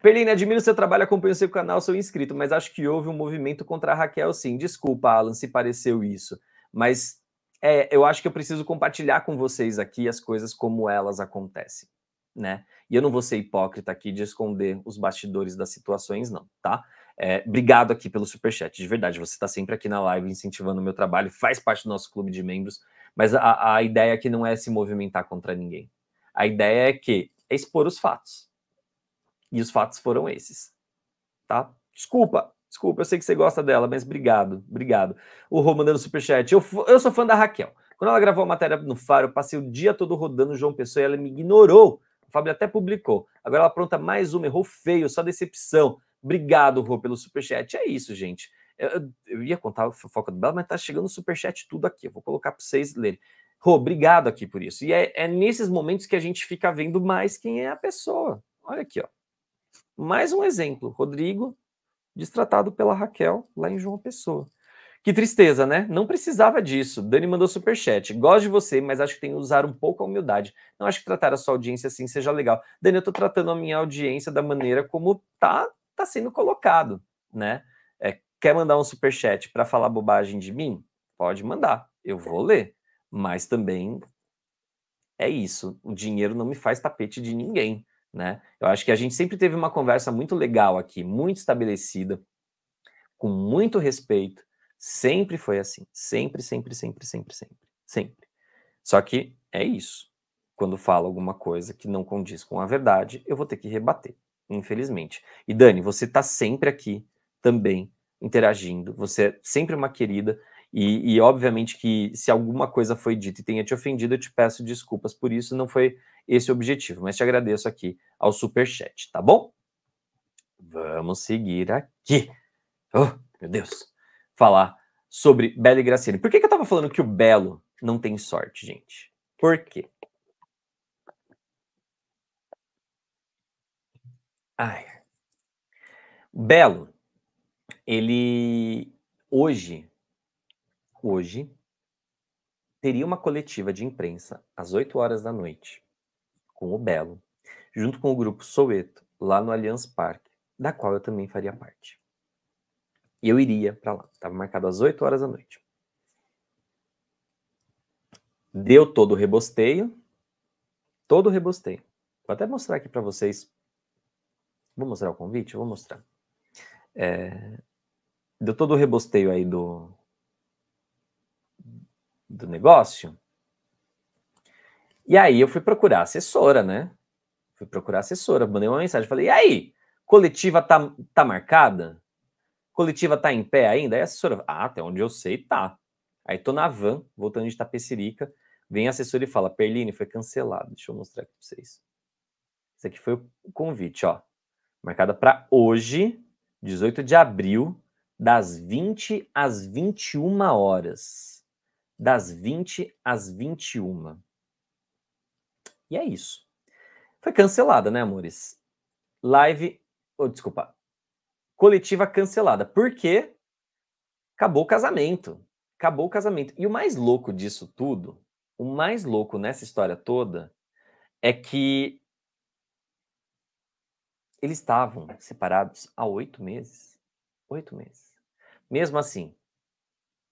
Perline, admiro seu trabalho, acompanho seu canal, sou inscrito, mas acho que houve um movimento contra a Raquel, sim. Desculpa, Alan, se pareceu isso. Mas é, eu acho que eu preciso compartilhar com vocês aqui as coisas como elas acontecem, né? E eu não vou ser hipócrita aqui de esconder os bastidores das situações, não, tá? É, obrigado aqui pelo superchat, de verdade. Você está sempre aqui na live incentivando o meu trabalho, faz parte do nosso clube de membros, mas a, a ideia aqui é não é se movimentar contra ninguém. A ideia é que é expor os fatos. E os fatos foram esses. Tá? Desculpa, desculpa, eu sei que você gosta dela, mas obrigado, obrigado. O Rô mandando superchat. Eu, eu sou fã da Raquel. Quando ela gravou a matéria no Faro, eu passei o dia todo rodando João Pessoa e ela me ignorou. O Fábio até publicou. Agora ela apronta mais uma, errou feio, só decepção. Obrigado, Rô, pelo superchat. É isso, gente. Eu, eu ia contar a fofoca do Bela mas tá chegando o superchat tudo aqui. Eu vou colocar para vocês lerem. Rô, obrigado aqui por isso. E é, é nesses momentos que a gente fica vendo mais quem é a pessoa. Olha aqui, ó. Mais um exemplo, Rodrigo, destratado pela Raquel lá em João Pessoa. Que tristeza, né? Não precisava disso. Dani mandou superchat. Gosto de você, mas acho que tem que usar um pouco a humildade. Não acho que tratar a sua audiência assim seja legal. Dani, eu tô tratando a minha audiência da maneira como tá, tá sendo colocado, né? É, quer mandar um superchat para falar bobagem de mim? Pode mandar, eu vou ler. Mas também é isso. O dinheiro não me faz tapete de ninguém né? Eu acho que a gente sempre teve uma conversa muito legal aqui, muito estabelecida, com muito respeito. Sempre foi assim, sempre, sempre, sempre, sempre, sempre, sempre. Só que é isso. Quando falo alguma coisa que não condiz com a verdade, eu vou ter que rebater, infelizmente. E Dani, você está sempre aqui também interagindo. Você é sempre uma querida. E, e, obviamente que se alguma coisa foi dita e tenha te ofendido, eu te peço desculpas por isso. Não foi esse objetivo. Mas te agradeço aqui ao superchat, tá bom? Vamos seguir aqui. Oh, meu Deus. Falar sobre Belo e Graciane. Por que, que eu estava falando que o Belo não tem sorte, gente? Por quê? Ai. Belo, ele hoje, hoje, teria uma coletiva de imprensa às 8 horas da noite com o Belo, junto com o grupo Soweto, lá no Allianz Parque, da qual eu também faria parte. E eu iria para lá, estava marcado às 8 horas da noite. Deu todo o rebosteio, todo o rebosteio. Vou até mostrar aqui para vocês. Vou mostrar o convite? Vou mostrar. É... Deu todo o rebosteio aí do, do negócio. E aí eu fui procurar assessora, né? Fui procurar assessora, mandei uma mensagem, falei, e aí, coletiva tá, tá marcada? Coletiva tá em pé ainda? Aí a assessora, ah, até onde eu sei, tá. Aí tô na van, voltando de Tapecerica, vem a assessora e fala, Perline, foi cancelado, deixa eu mostrar aqui pra vocês. Esse aqui foi o convite, ó. Marcada para hoje, 18 de abril, das 20 às 21 horas. Das 20 às 21. E é isso. Foi cancelada, né, amores? Live, oh, desculpa, coletiva cancelada. Por quê? Acabou o casamento. Acabou o casamento. E o mais louco disso tudo, o mais louco nessa história toda, é que eles estavam separados há oito meses. Oito meses. Mesmo assim,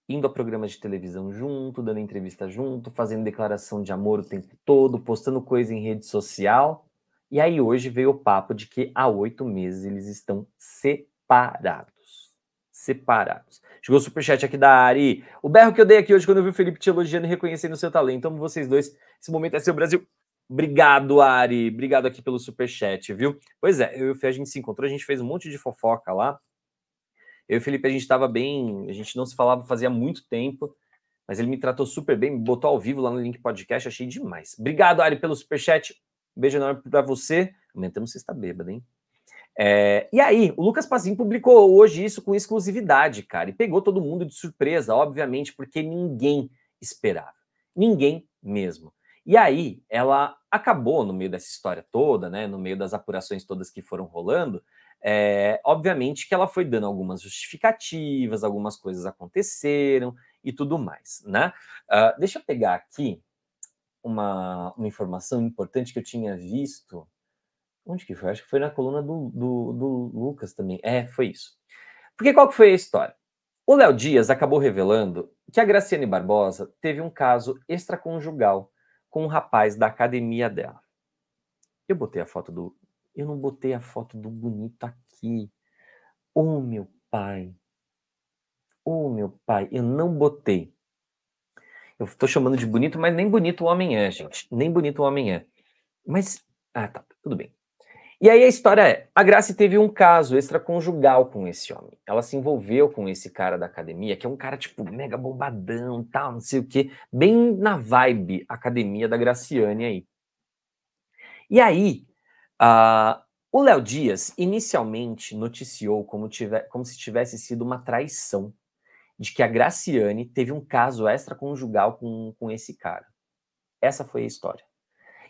indo a programas de televisão junto, dando entrevista junto, fazendo declaração de amor o tempo todo, postando coisa em rede social. E aí hoje veio o papo de que há oito meses eles estão separados. Separados. Chegou o superchat aqui da Ari. O berro que eu dei aqui hoje quando eu vi o Felipe te elogiando e reconhecendo o seu talento. Amo vocês dois. Esse momento é seu, Brasil. Obrigado, Ari. Obrigado aqui pelo superchat, viu? Pois é, eu e o Fê, a gente se encontrou, a gente fez um monte de fofoca lá. Eu e o Felipe, a gente estava bem, a gente não se falava fazia muito tempo, mas ele me tratou super bem, me botou ao vivo lá no Link Podcast, achei demais. Obrigado, Ari, pelo superchat. Um beijo enorme para você. Aumentamos se está bêbado, hein? É, e aí, o Lucas Pazim publicou hoje isso com exclusividade, cara, e pegou todo mundo de surpresa, obviamente, porque ninguém esperava. Ninguém mesmo. E aí, ela acabou no meio dessa história toda, né? No meio das apurações todas que foram rolando, é, obviamente que ela foi dando algumas justificativas, algumas coisas aconteceram e tudo mais, né? Uh, deixa eu pegar aqui uma, uma, informação importante que eu tinha visto. Onde que foi? Acho que foi na coluna do, do, do Lucas também. É, foi isso. Porque qual que foi a história? O Léo Dias acabou revelando que a Graciane Barbosa teve um caso extraconjugal com um rapaz da academia dela. Eu botei a foto do, eu não botei a foto do bonito aqui. Ô oh, meu pai. Ô oh, meu pai, eu não botei. Eu estou chamando de bonito, mas nem bonito o homem é, gente. Nem bonito o homem é. Mas, ah, tá, tudo bem. E aí a história é: a Grace teve um caso extraconjugal com esse homem. Ela se envolveu com esse cara da academia, que é um cara, tipo, mega bombadão, tal, não sei o quê, bem na vibe academia da Graciane aí. E aí, Uh, o Léo Dias inicialmente noticiou como, como se tivesse sido uma traição de que a Graciane teve um caso extraconjugal com, com esse cara. Essa foi a história.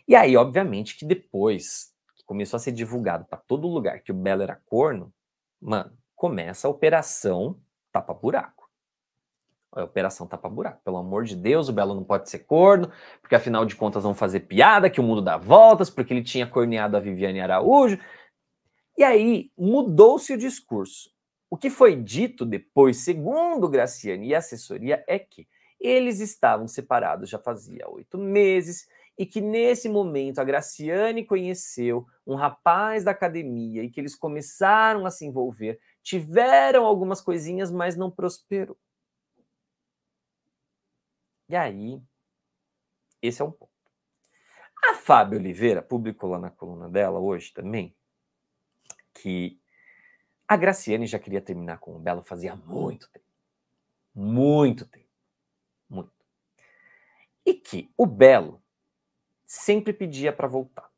E aí, obviamente, que depois que começou a ser divulgado para todo lugar que o Belo era corno, mano, começa a operação tapa-buraco. A operação tá pra buraco Pelo amor de Deus, o Belo não pode ser corno, porque afinal de contas vão fazer piada, que o mundo dá voltas, porque ele tinha corneado a Viviane Araújo. E aí mudou-se o discurso. O que foi dito depois, segundo Graciani e a assessoria, é que eles estavam separados já fazia oito meses e que nesse momento a Graciane conheceu um rapaz da academia e que eles começaram a se envolver, tiveram algumas coisinhas, mas não prosperou. E aí, esse é um ponto. A Fábio Oliveira publicou lá na coluna dela hoje também que a Graciane já queria terminar com o Belo fazia muito tempo. Muito tempo. Muito. E que o Belo sempre pedia para voltar.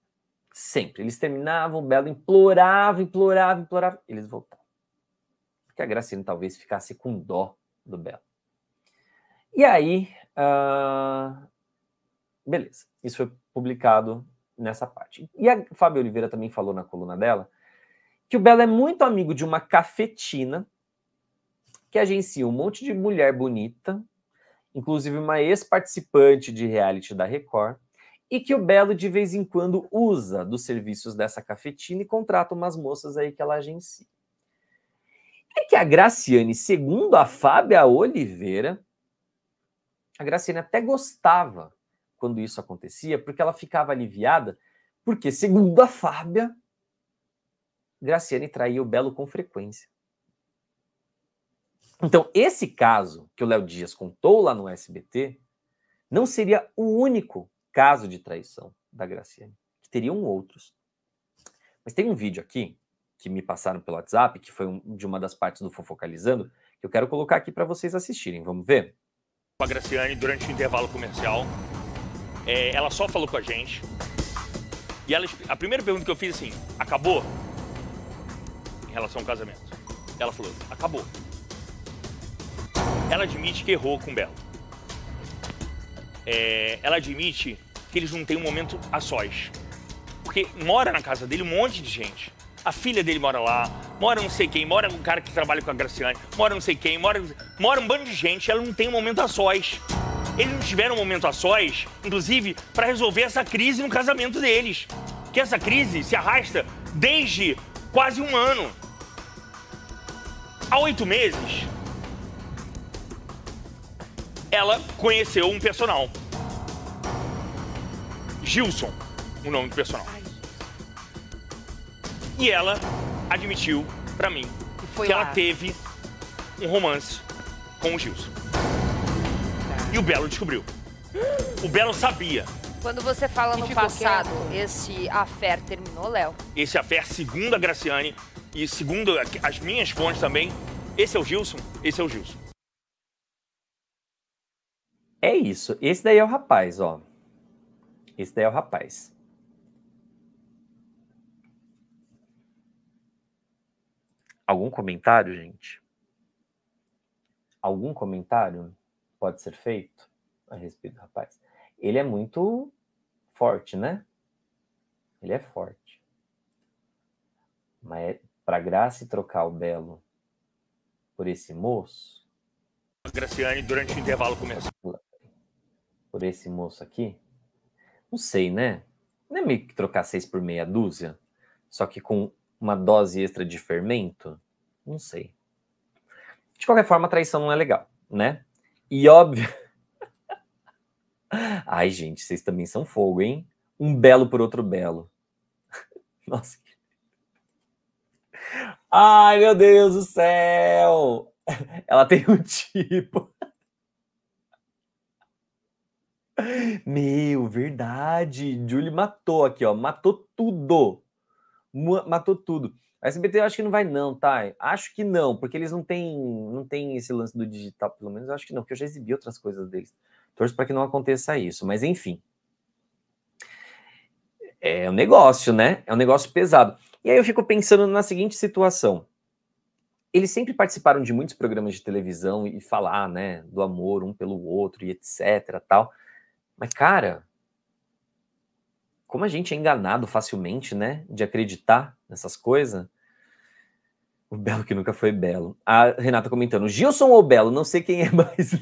Sempre. Eles terminavam, o Belo implorava, implorava, implorava. Eles voltavam. Porque a Graciane talvez ficasse com dó do Belo. E aí, Uh, beleza, isso foi publicado nessa parte. E a Fábio Oliveira também falou na coluna dela que o Belo é muito amigo de uma cafetina que agencia um monte de mulher bonita, inclusive uma ex-participante de reality da Record, e que o Belo de vez em quando usa dos serviços dessa cafetina e contrata umas moças aí que ela agencia. É que a Graciane, segundo a Fábia Oliveira, a Graciane até gostava quando isso acontecia, porque ela ficava aliviada, porque, segundo a Fábia, Graciane traía o Belo com frequência. Então, esse caso que o Léo Dias contou lá no SBT não seria o único caso de traição da Graciane, que teriam outros. Mas tem um vídeo aqui que me passaram pelo WhatsApp, que foi um, de uma das partes do Fofocalizando, que eu quero colocar aqui para vocês assistirem. Vamos ver? com a Graciane durante o intervalo comercial. É, ela só falou com a gente. E ela, a primeira pergunta que eu fiz assim, acabou? Em relação ao casamento. Ela falou, acabou. Ela admite que errou com o Belo. É, ela admite que eles não têm um momento a sós. Porque mora na casa dele um monte de gente. A filha dele mora lá, mora não sei quem, mora um cara que trabalha com a Graciane, mora não sei quem, mora, mora um bando de gente, ela não tem um momento a sós. Eles não tiveram um momento a sós, inclusive, para resolver essa crise no casamento deles. Que essa crise se arrasta desde quase um ano. Há oito meses, ela conheceu um personal. Gilson, o nome do personal. E ela admitiu para mim que lá. ela teve um romance com o Gilson. Tá. E o Belo descobriu. O Belo sabia. Quando você fala no passado, quieto. esse affair terminou, Léo? Esse affair, segundo a Graciane e segundo as minhas fontes também, esse é o Gilson, esse é o Gilson. É isso. Esse daí é o rapaz, ó. Esse daí é o rapaz. Algum comentário, gente? Algum comentário pode ser feito a respeito do rapaz? Ele é muito forte, né? Ele é forte. Mas é para Graça trocar o Belo por esse moço. Graciane, durante o intervalo começou. Por esse moço aqui? Não sei, né? Não é meio que trocar seis por meia dúzia? Só que com uma dose extra de fermento? Não sei. De qualquer forma, a traição não é legal, né? E óbvio. Ai, gente, vocês também são fogo, hein? Um belo por outro belo. Nossa. Ai, meu Deus do céu! Ela tem um tipo. Meu, verdade. Julie matou aqui, ó. Matou tudo matou tudo. A SBT eu acho que não vai não, tá? Acho que não, porque eles não têm, não têm esse lance do digital, pelo menos eu acho que não, porque eu já exibi outras coisas deles. Torço para que não aconteça isso, mas enfim. É um negócio, né? É um negócio pesado. E aí eu fico pensando na seguinte situação. Eles sempre participaram de muitos programas de televisão e falar, né, do amor um pelo outro e etc, tal. Mas cara, como a gente é enganado facilmente, né? De acreditar nessas coisas. O Belo que nunca foi Belo. A Renata comentando, Gilson ou Belo? Não sei quem é mais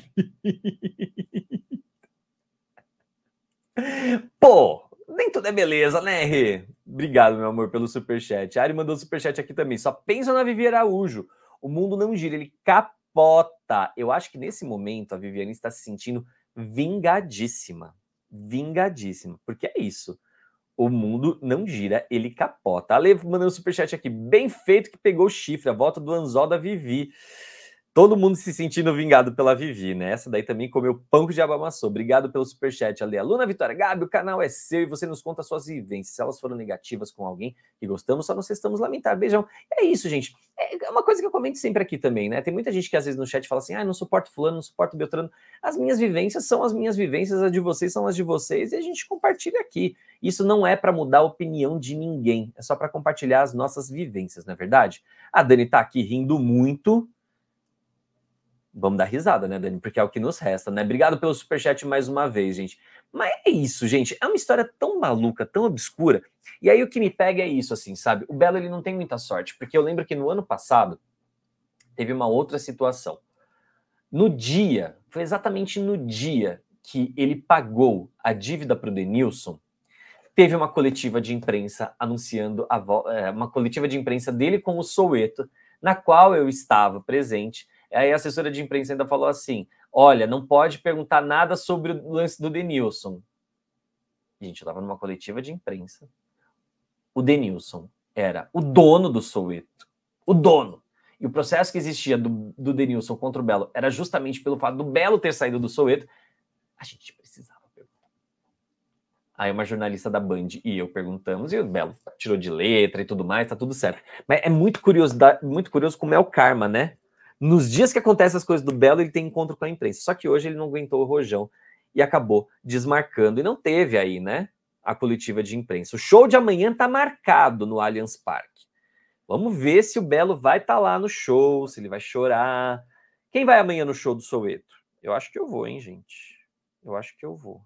Pô, nem tudo é beleza, né, Rê? Obrigado, meu amor, pelo superchat. A Ari mandou superchat aqui também. Só pensa na Vivi Araújo. O mundo não gira, ele capota. Eu acho que nesse momento a Viviane está se sentindo vingadíssima. Vingadíssima. Porque é isso. O mundo não gira, ele capota. Ale mandando um superchat aqui. Bem feito que pegou o chifre, a volta do anzol da Vivi. Todo mundo se sentindo vingado pela Vivi, né? Essa daí também comeu pão que o diabo amassou. Obrigado pelo superchat ali. Aluna Vitória Gabi, o canal é seu e você nos conta suas vivências. Se elas foram negativas com alguém que gostamos, só não estamos lamentar. Beijão. É isso, gente. É, é uma coisa que eu comento sempre aqui também, né? Tem muita gente que às vezes no chat fala assim, ah, não suporto fulano, não suporto beltrano. As minhas vivências são as minhas vivências, as de vocês são as de vocês e a gente compartilha aqui. Isso não é para mudar a opinião de ninguém, é só para compartilhar as nossas vivências, não é verdade? A Dani tá aqui rindo muito, vamos dar risada, né, Dani? Porque é o que nos resta, né? Obrigado pelo superchat mais uma vez, gente. Mas é isso, gente. É uma história tão maluca, tão obscura. E aí o que me pega é isso, assim, sabe? O Belo ele não tem muita sorte, porque eu lembro que no ano passado teve uma outra situação. No dia, foi exatamente no dia que ele pagou a dívida para o Denilson, teve uma coletiva de imprensa anunciando a, é, uma coletiva de imprensa dele com o Soueto, na qual eu estava presente Aí a assessora de imprensa ainda falou assim: olha, não pode perguntar nada sobre o lance do Denilson. Gente, eu estava numa coletiva de imprensa. O Denilson era o dono do Soweto. O dono. E o processo que existia do, do Denilson contra o Belo era justamente pelo fato do Belo ter saído do Soweto. A gente precisava perguntar. Aí uma jornalista da Band e eu perguntamos, e o Belo tirou de letra e tudo mais, tá tudo certo. Mas é muito curioso, muito curioso como é o karma, né? Nos dias que acontecem as coisas do Belo, ele tem encontro com a imprensa. Só que hoje ele não aguentou o rojão e acabou desmarcando. E não teve aí, né? A coletiva de imprensa. O show de amanhã tá marcado no Allianz Parque. Vamos ver se o Belo vai estar tá lá no show, se ele vai chorar. Quem vai amanhã no show do Soweto? Eu acho que eu vou, hein, gente? Eu acho que eu vou.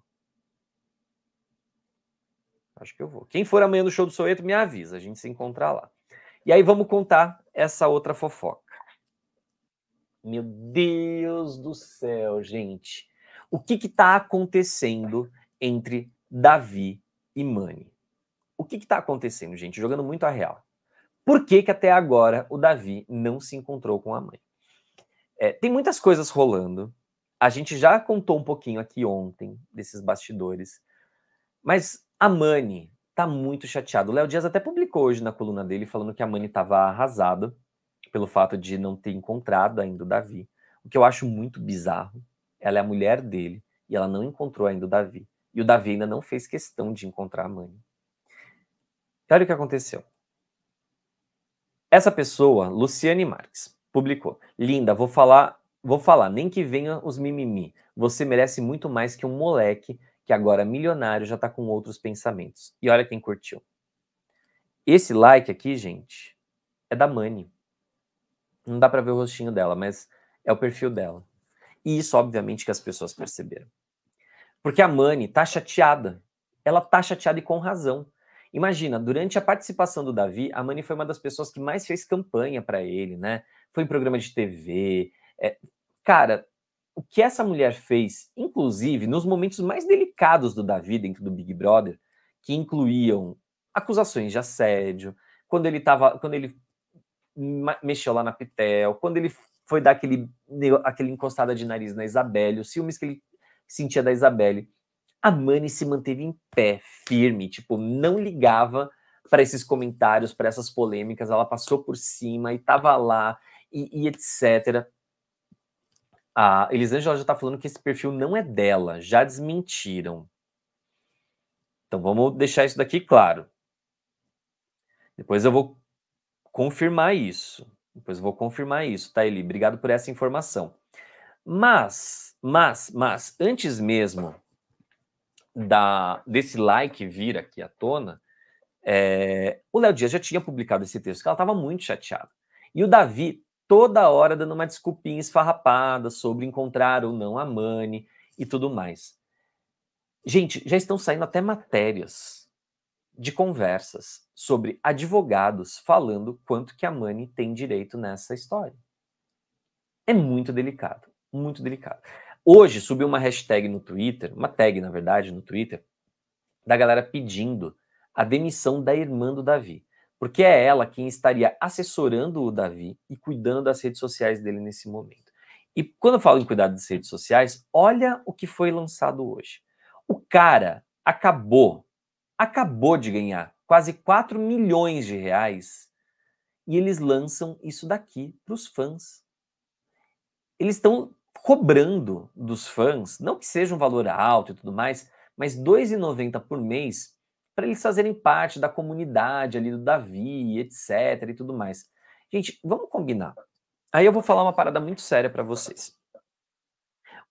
Acho que eu vou. Quem for amanhã no show do Soweto, me avisa. A gente se encontra lá. E aí vamos contar essa outra fofoca. Meu Deus do céu, gente. O que está acontecendo entre Davi e Mani? O que está acontecendo, gente? Jogando muito a real. Por que, que até agora o Davi não se encontrou com a mãe? É, tem muitas coisas rolando. A gente já contou um pouquinho aqui ontem desses bastidores. Mas a Mani tá muito chateada. O Léo Dias até publicou hoje na coluna dele falando que a Mani estava arrasada pelo fato de não ter encontrado ainda o Davi. O que eu acho muito bizarro. Ela é a mulher dele e ela não encontrou ainda o Davi. E o Davi ainda não fez questão de encontrar a mãe. Olha o que aconteceu. Essa pessoa, Luciane Marques, publicou: Linda, vou falar, vou falar, nem que venha os mimimi. Você merece muito mais que um moleque que agora milionário já tá com outros pensamentos. E olha quem curtiu. Esse like aqui, gente, é da Mani. Não dá para ver o rostinho dela, mas é o perfil dela. E isso, obviamente, que as pessoas perceberam. Porque a Mani tá chateada. Ela tá chateada e com razão. Imagina, durante a participação do Davi, a Mani foi uma das pessoas que mais fez campanha para ele, né? Foi em programa de TV. É... Cara, o que essa mulher fez, inclusive nos momentos mais delicados do Davi dentro do Big Brother, que incluíam acusações de assédio, quando ele tava, quando ele mexeu lá na Pitel, quando ele foi dar aquele, aquele encostada de nariz na Isabelle, os ciúmes que ele sentia da Isabelle, a Mani se manteve em pé, firme, tipo, não ligava para esses comentários, para essas polêmicas, ela passou por cima e tava lá, e, e etc. A Elisângela já tá falando que esse perfil não é dela, já desmentiram. Então vamos deixar isso daqui claro. Depois eu vou confirmar isso. Depois vou confirmar isso, tá, Eli? Obrigado por essa informação. Mas, mas, mas, antes mesmo da, desse like vir aqui à tona, é, o Léo Dias já tinha publicado esse texto, que ela estava muito chateada. E o Davi, toda hora, dando uma desculpinha esfarrapada sobre encontrar ou não a Mani e tudo mais. Gente, já estão saindo até matérias de conversas sobre advogados falando quanto que a Mani tem direito nessa história. É muito delicado, muito delicado. Hoje subiu uma hashtag no Twitter, uma tag na verdade no Twitter, da galera pedindo a demissão da irmã do Davi, porque é ela quem estaria assessorando o Davi e cuidando das redes sociais dele nesse momento. E quando eu falo em cuidado das redes sociais, olha o que foi lançado hoje. O cara acabou acabou de ganhar quase 4 milhões de reais e eles lançam isso daqui para os fãs. Eles estão cobrando dos fãs, não que seja um valor alto e tudo mais, mas R$ 2,90 por mês para eles fazerem parte da comunidade ali do Davi, etc e tudo mais. Gente, vamos combinar. Aí eu vou falar uma parada muito séria para vocês.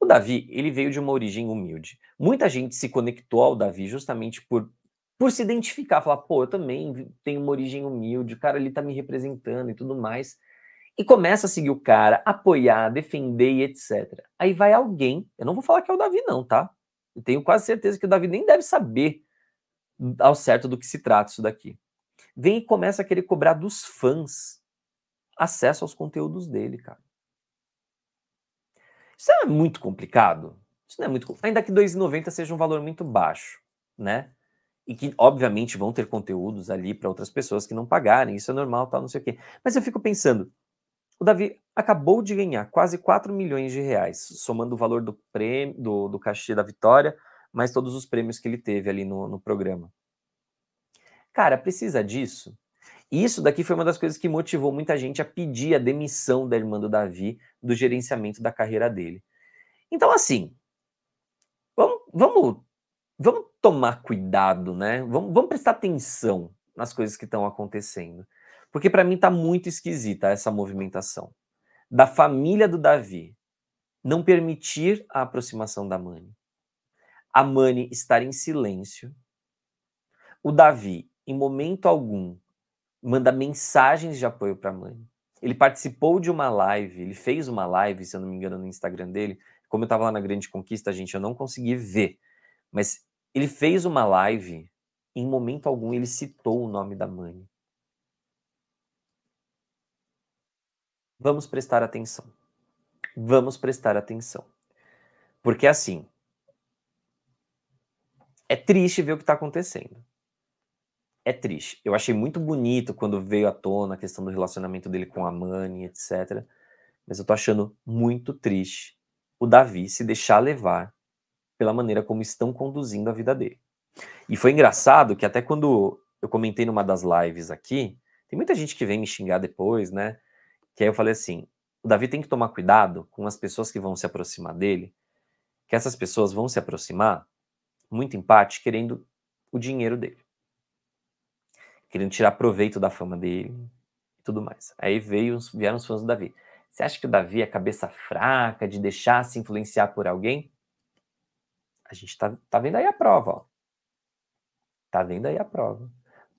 O Davi, ele veio de uma origem humilde. Muita gente se conectou ao Davi justamente por por se identificar, falar, pô, eu também tenho uma origem humilde, o cara ali tá me representando e tudo mais. E começa a seguir o cara, apoiar, defender e etc. Aí vai alguém, eu não vou falar que é o Davi, não, tá? Eu tenho quase certeza que o Davi nem deve saber ao certo do que se trata isso daqui. Vem e começa a querer cobrar dos fãs acesso aos conteúdos dele, cara. Isso é muito complicado. Isso não é muito. complicado. Ainda que 2,90 seja um valor muito baixo, né? e que obviamente vão ter conteúdos ali para outras pessoas que não pagarem, isso é normal, tal, não sei o quê. Mas eu fico pensando, o Davi acabou de ganhar quase 4 milhões de reais, somando o valor do prêmio, do, do cachê da vitória, mas todos os prêmios que ele teve ali no, no programa. Cara, precisa disso? isso daqui foi uma das coisas que motivou muita gente a pedir a demissão da irmã do Davi do gerenciamento da carreira dele. Então, assim, vamos, vamos vamos tomar cuidado, né? Vamos, vamos prestar atenção nas coisas que estão acontecendo. Porque para mim tá muito esquisita essa movimentação da família do Davi não permitir a aproximação da Mani. A Mani estar em silêncio. O Davi, em momento algum, manda mensagens de apoio para a Mani. Ele participou de uma live, ele fez uma live, se eu não me engano, no Instagram dele. Como eu estava lá na Grande Conquista, gente, eu não consegui ver. Mas ele fez uma live, em momento algum ele citou o nome da mãe. Vamos prestar atenção. Vamos prestar atenção. Porque assim, é triste ver o que está acontecendo. É triste. Eu achei muito bonito quando veio à tona a questão do relacionamento dele com a Mani, etc. Mas eu tô achando muito triste o Davi se deixar levar pela maneira como estão conduzindo a vida dele. E foi engraçado que até quando eu comentei numa das lives aqui, tem muita gente que vem me xingar depois, né? Que aí eu falei assim: o Davi tem que tomar cuidado com as pessoas que vão se aproximar dele, que essas pessoas vão se aproximar, muito empate, querendo o dinheiro dele, querendo tirar proveito da fama dele e tudo mais. Aí veio, vieram os fãs do Davi. Você acha que o Davi é cabeça fraca de deixar se influenciar por alguém? A gente tá, tá vendo aí a prova, ó. Tá vendo aí a prova.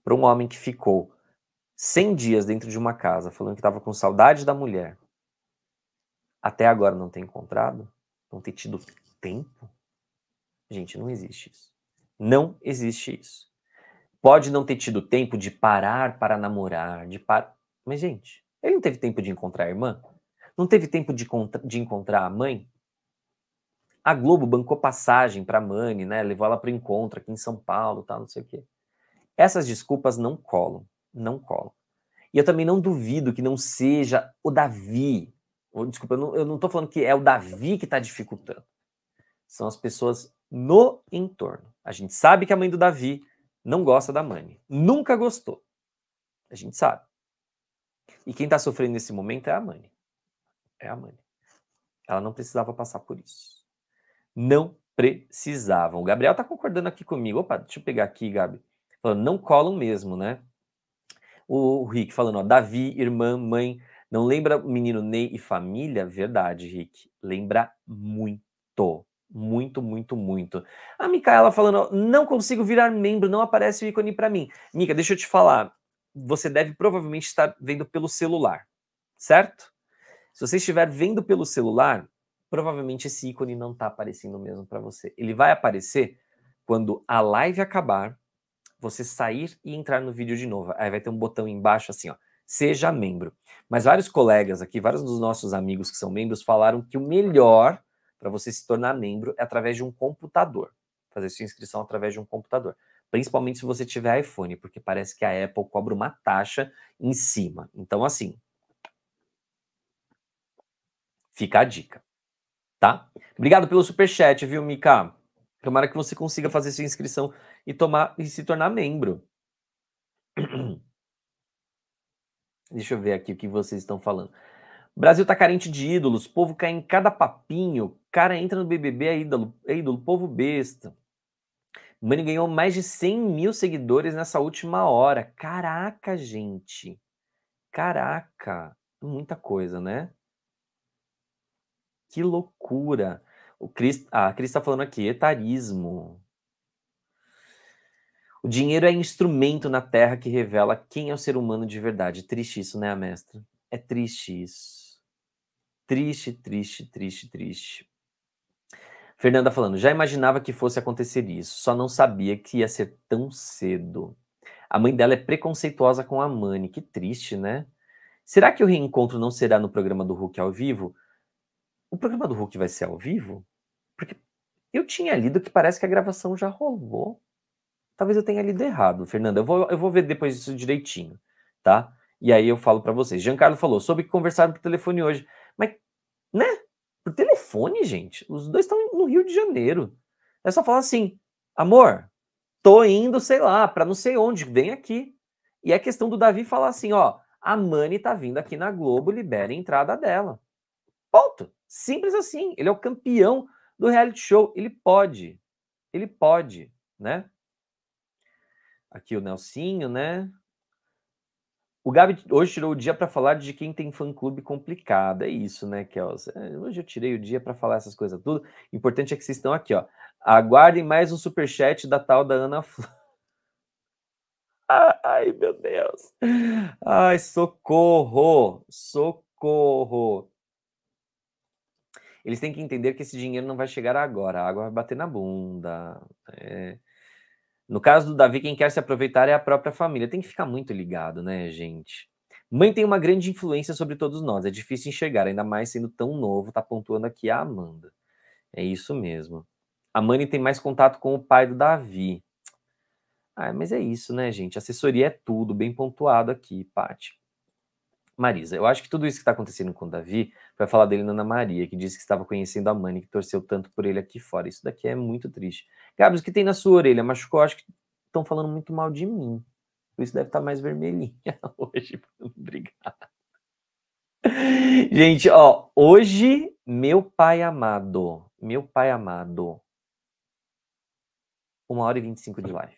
Para um homem que ficou 100 dias dentro de uma casa, falando que estava com saudade da mulher, até agora não ter encontrado, não ter tido tempo, gente, não existe isso. Não existe isso. Pode não ter tido tempo de parar para namorar, de par... mas, gente, ele não teve tempo de encontrar a irmã? Não teve tempo de, contra... de encontrar a mãe? A Globo bancou passagem para a Mani, né? Levou ela para o encontro aqui em São Paulo, tal, não sei o quê. Essas desculpas não colam, não colam. E eu também não duvido que não seja o Davi. Ou, desculpa, eu não estou falando que é o Davi que está dificultando. São as pessoas no entorno. A gente sabe que a mãe do Davi não gosta da Mani. Nunca gostou. A gente sabe. E quem está sofrendo nesse momento é a Mani. É a Mani. Ela não precisava passar por isso não precisavam. O Gabriel tá concordando aqui comigo. Opa, deixa eu pegar aqui, Gabi. Falando, não colam mesmo, né? O Rick falando, ó, Davi, irmã, mãe, não lembra o menino Ney e família? Verdade, Rick. Lembra muito. Muito, muito, muito. A Micaela falando, ó, não consigo virar membro, não aparece o ícone para mim. Mica, deixa eu te falar. Você deve provavelmente estar vendo pelo celular, certo? Se você estiver vendo pelo celular, provavelmente esse ícone não está aparecendo mesmo para você. Ele vai aparecer quando a live acabar, você sair e entrar no vídeo de novo. Aí vai ter um botão embaixo assim, ó, seja membro. Mas vários colegas aqui, vários dos nossos amigos que são membros falaram que o melhor para você se tornar membro é através de um computador. Fazer sua inscrição através de um computador. Principalmente se você tiver iPhone, porque parece que a Apple cobra uma taxa em cima. Então, assim, fica a dica tá? Obrigado pelo super chat, viu, Mika? Tomara que você consiga fazer sua inscrição e tomar e se tornar membro. Deixa eu ver aqui o que vocês estão falando. Brasil tá carente de ídolos, povo cai em cada papinho, cara entra no BBB é ídolo, é ídolo, povo besta. Mani ganhou mais de 100 mil seguidores nessa última hora. Caraca, gente. Caraca. Muita coisa, né? Que loucura! O Chris, ah, a Cris está falando aqui, etarismo. O dinheiro é instrumento na Terra que revela quem é o ser humano de verdade. Triste isso, né, mestra? É triste isso. Triste, triste, triste, triste. Fernanda falando, já imaginava que fosse acontecer isso, só não sabia que ia ser tão cedo. A mãe dela é preconceituosa com a Mani, que triste, né? Será que o reencontro não será no programa do Hulk ao vivo? o programa do Hulk vai ser ao vivo? Porque eu tinha lido que parece que a gravação já rolou. Talvez eu tenha lido errado, Fernanda. Eu vou, eu vou ver depois isso direitinho, tá? E aí eu falo para vocês. Giancarlo falou, soube que conversaram por telefone hoje. Mas, né? Por telefone, gente? Os dois estão no Rio de Janeiro. É só falar assim, amor, tô indo, sei lá, para não sei onde, vem aqui. E a questão do Davi falar assim, ó, a Mani tá vindo aqui na Globo, libera a entrada dela. Ponto. Simples assim. Ele é o campeão do reality show. Ele pode. Ele pode, né? Aqui o Nelsinho, né? O Gabi hoje tirou o dia para falar de quem tem fã-clube complicado. É isso, né, Kels? É, hoje eu tirei o dia para falar essas coisas tudo. O importante é que vocês estão aqui, ó. Aguardem mais um superchat da tal da Ana Flor. Ai, meu Deus. Ai, socorro. Socorro eles têm que entender que esse dinheiro não vai chegar agora, a água vai bater na bunda. É... No caso do Davi, quem quer se aproveitar é a própria família. Tem que ficar muito ligado, né, gente? Mãe tem uma grande influência sobre todos nós, é difícil enxergar, ainda mais sendo tão novo, tá pontuando aqui a Amanda. É isso mesmo. A mãe tem mais contato com o pai do Davi. Ah, mas é isso, né, gente? Assessoria é tudo, bem pontuado aqui, Paty. Marisa, eu acho que tudo isso que está acontecendo com o Davi vai falar dele na Ana Maria, que disse que estava conhecendo a Mani, que torceu tanto por ele aqui fora. Isso daqui é muito triste. Gabs, o que tem na sua orelha? Machucou? Acho que estão falando muito mal de mim. Por isso deve estar tá mais vermelhinha hoje. Obrigado. Gente, ó, hoje, meu pai amado, meu pai amado, uma hora e vinte e cinco de live.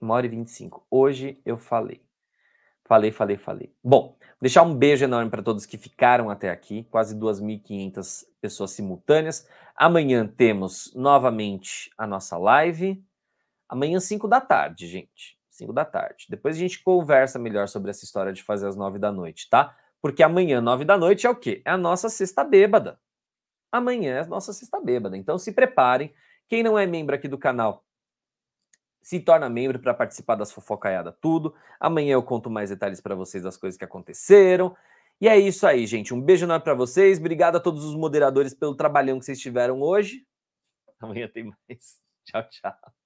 Uma hora e vinte e cinco. Hoje eu falei. Falei, falei, falei. Bom, Deixar um beijo enorme para todos que ficaram até aqui, quase 2.500 pessoas simultâneas. Amanhã temos novamente a nossa live. Amanhã, 5 da tarde, gente. 5 da tarde. Depois a gente conversa melhor sobre essa história de fazer às 9 da noite, tá? Porque amanhã, 9 da noite, é o quê? É a nossa sexta bêbada. Amanhã é a nossa sexta bêbada. Então se preparem. Quem não é membro aqui do canal, se torna membro para participar das fofocaiada tudo. Amanhã eu conto mais detalhes para vocês das coisas que aconteceram. E é isso aí, gente. Um beijo enorme para vocês. Obrigado a todos os moderadores pelo trabalhão que vocês tiveram hoje. Amanhã tem mais. Tchau, tchau.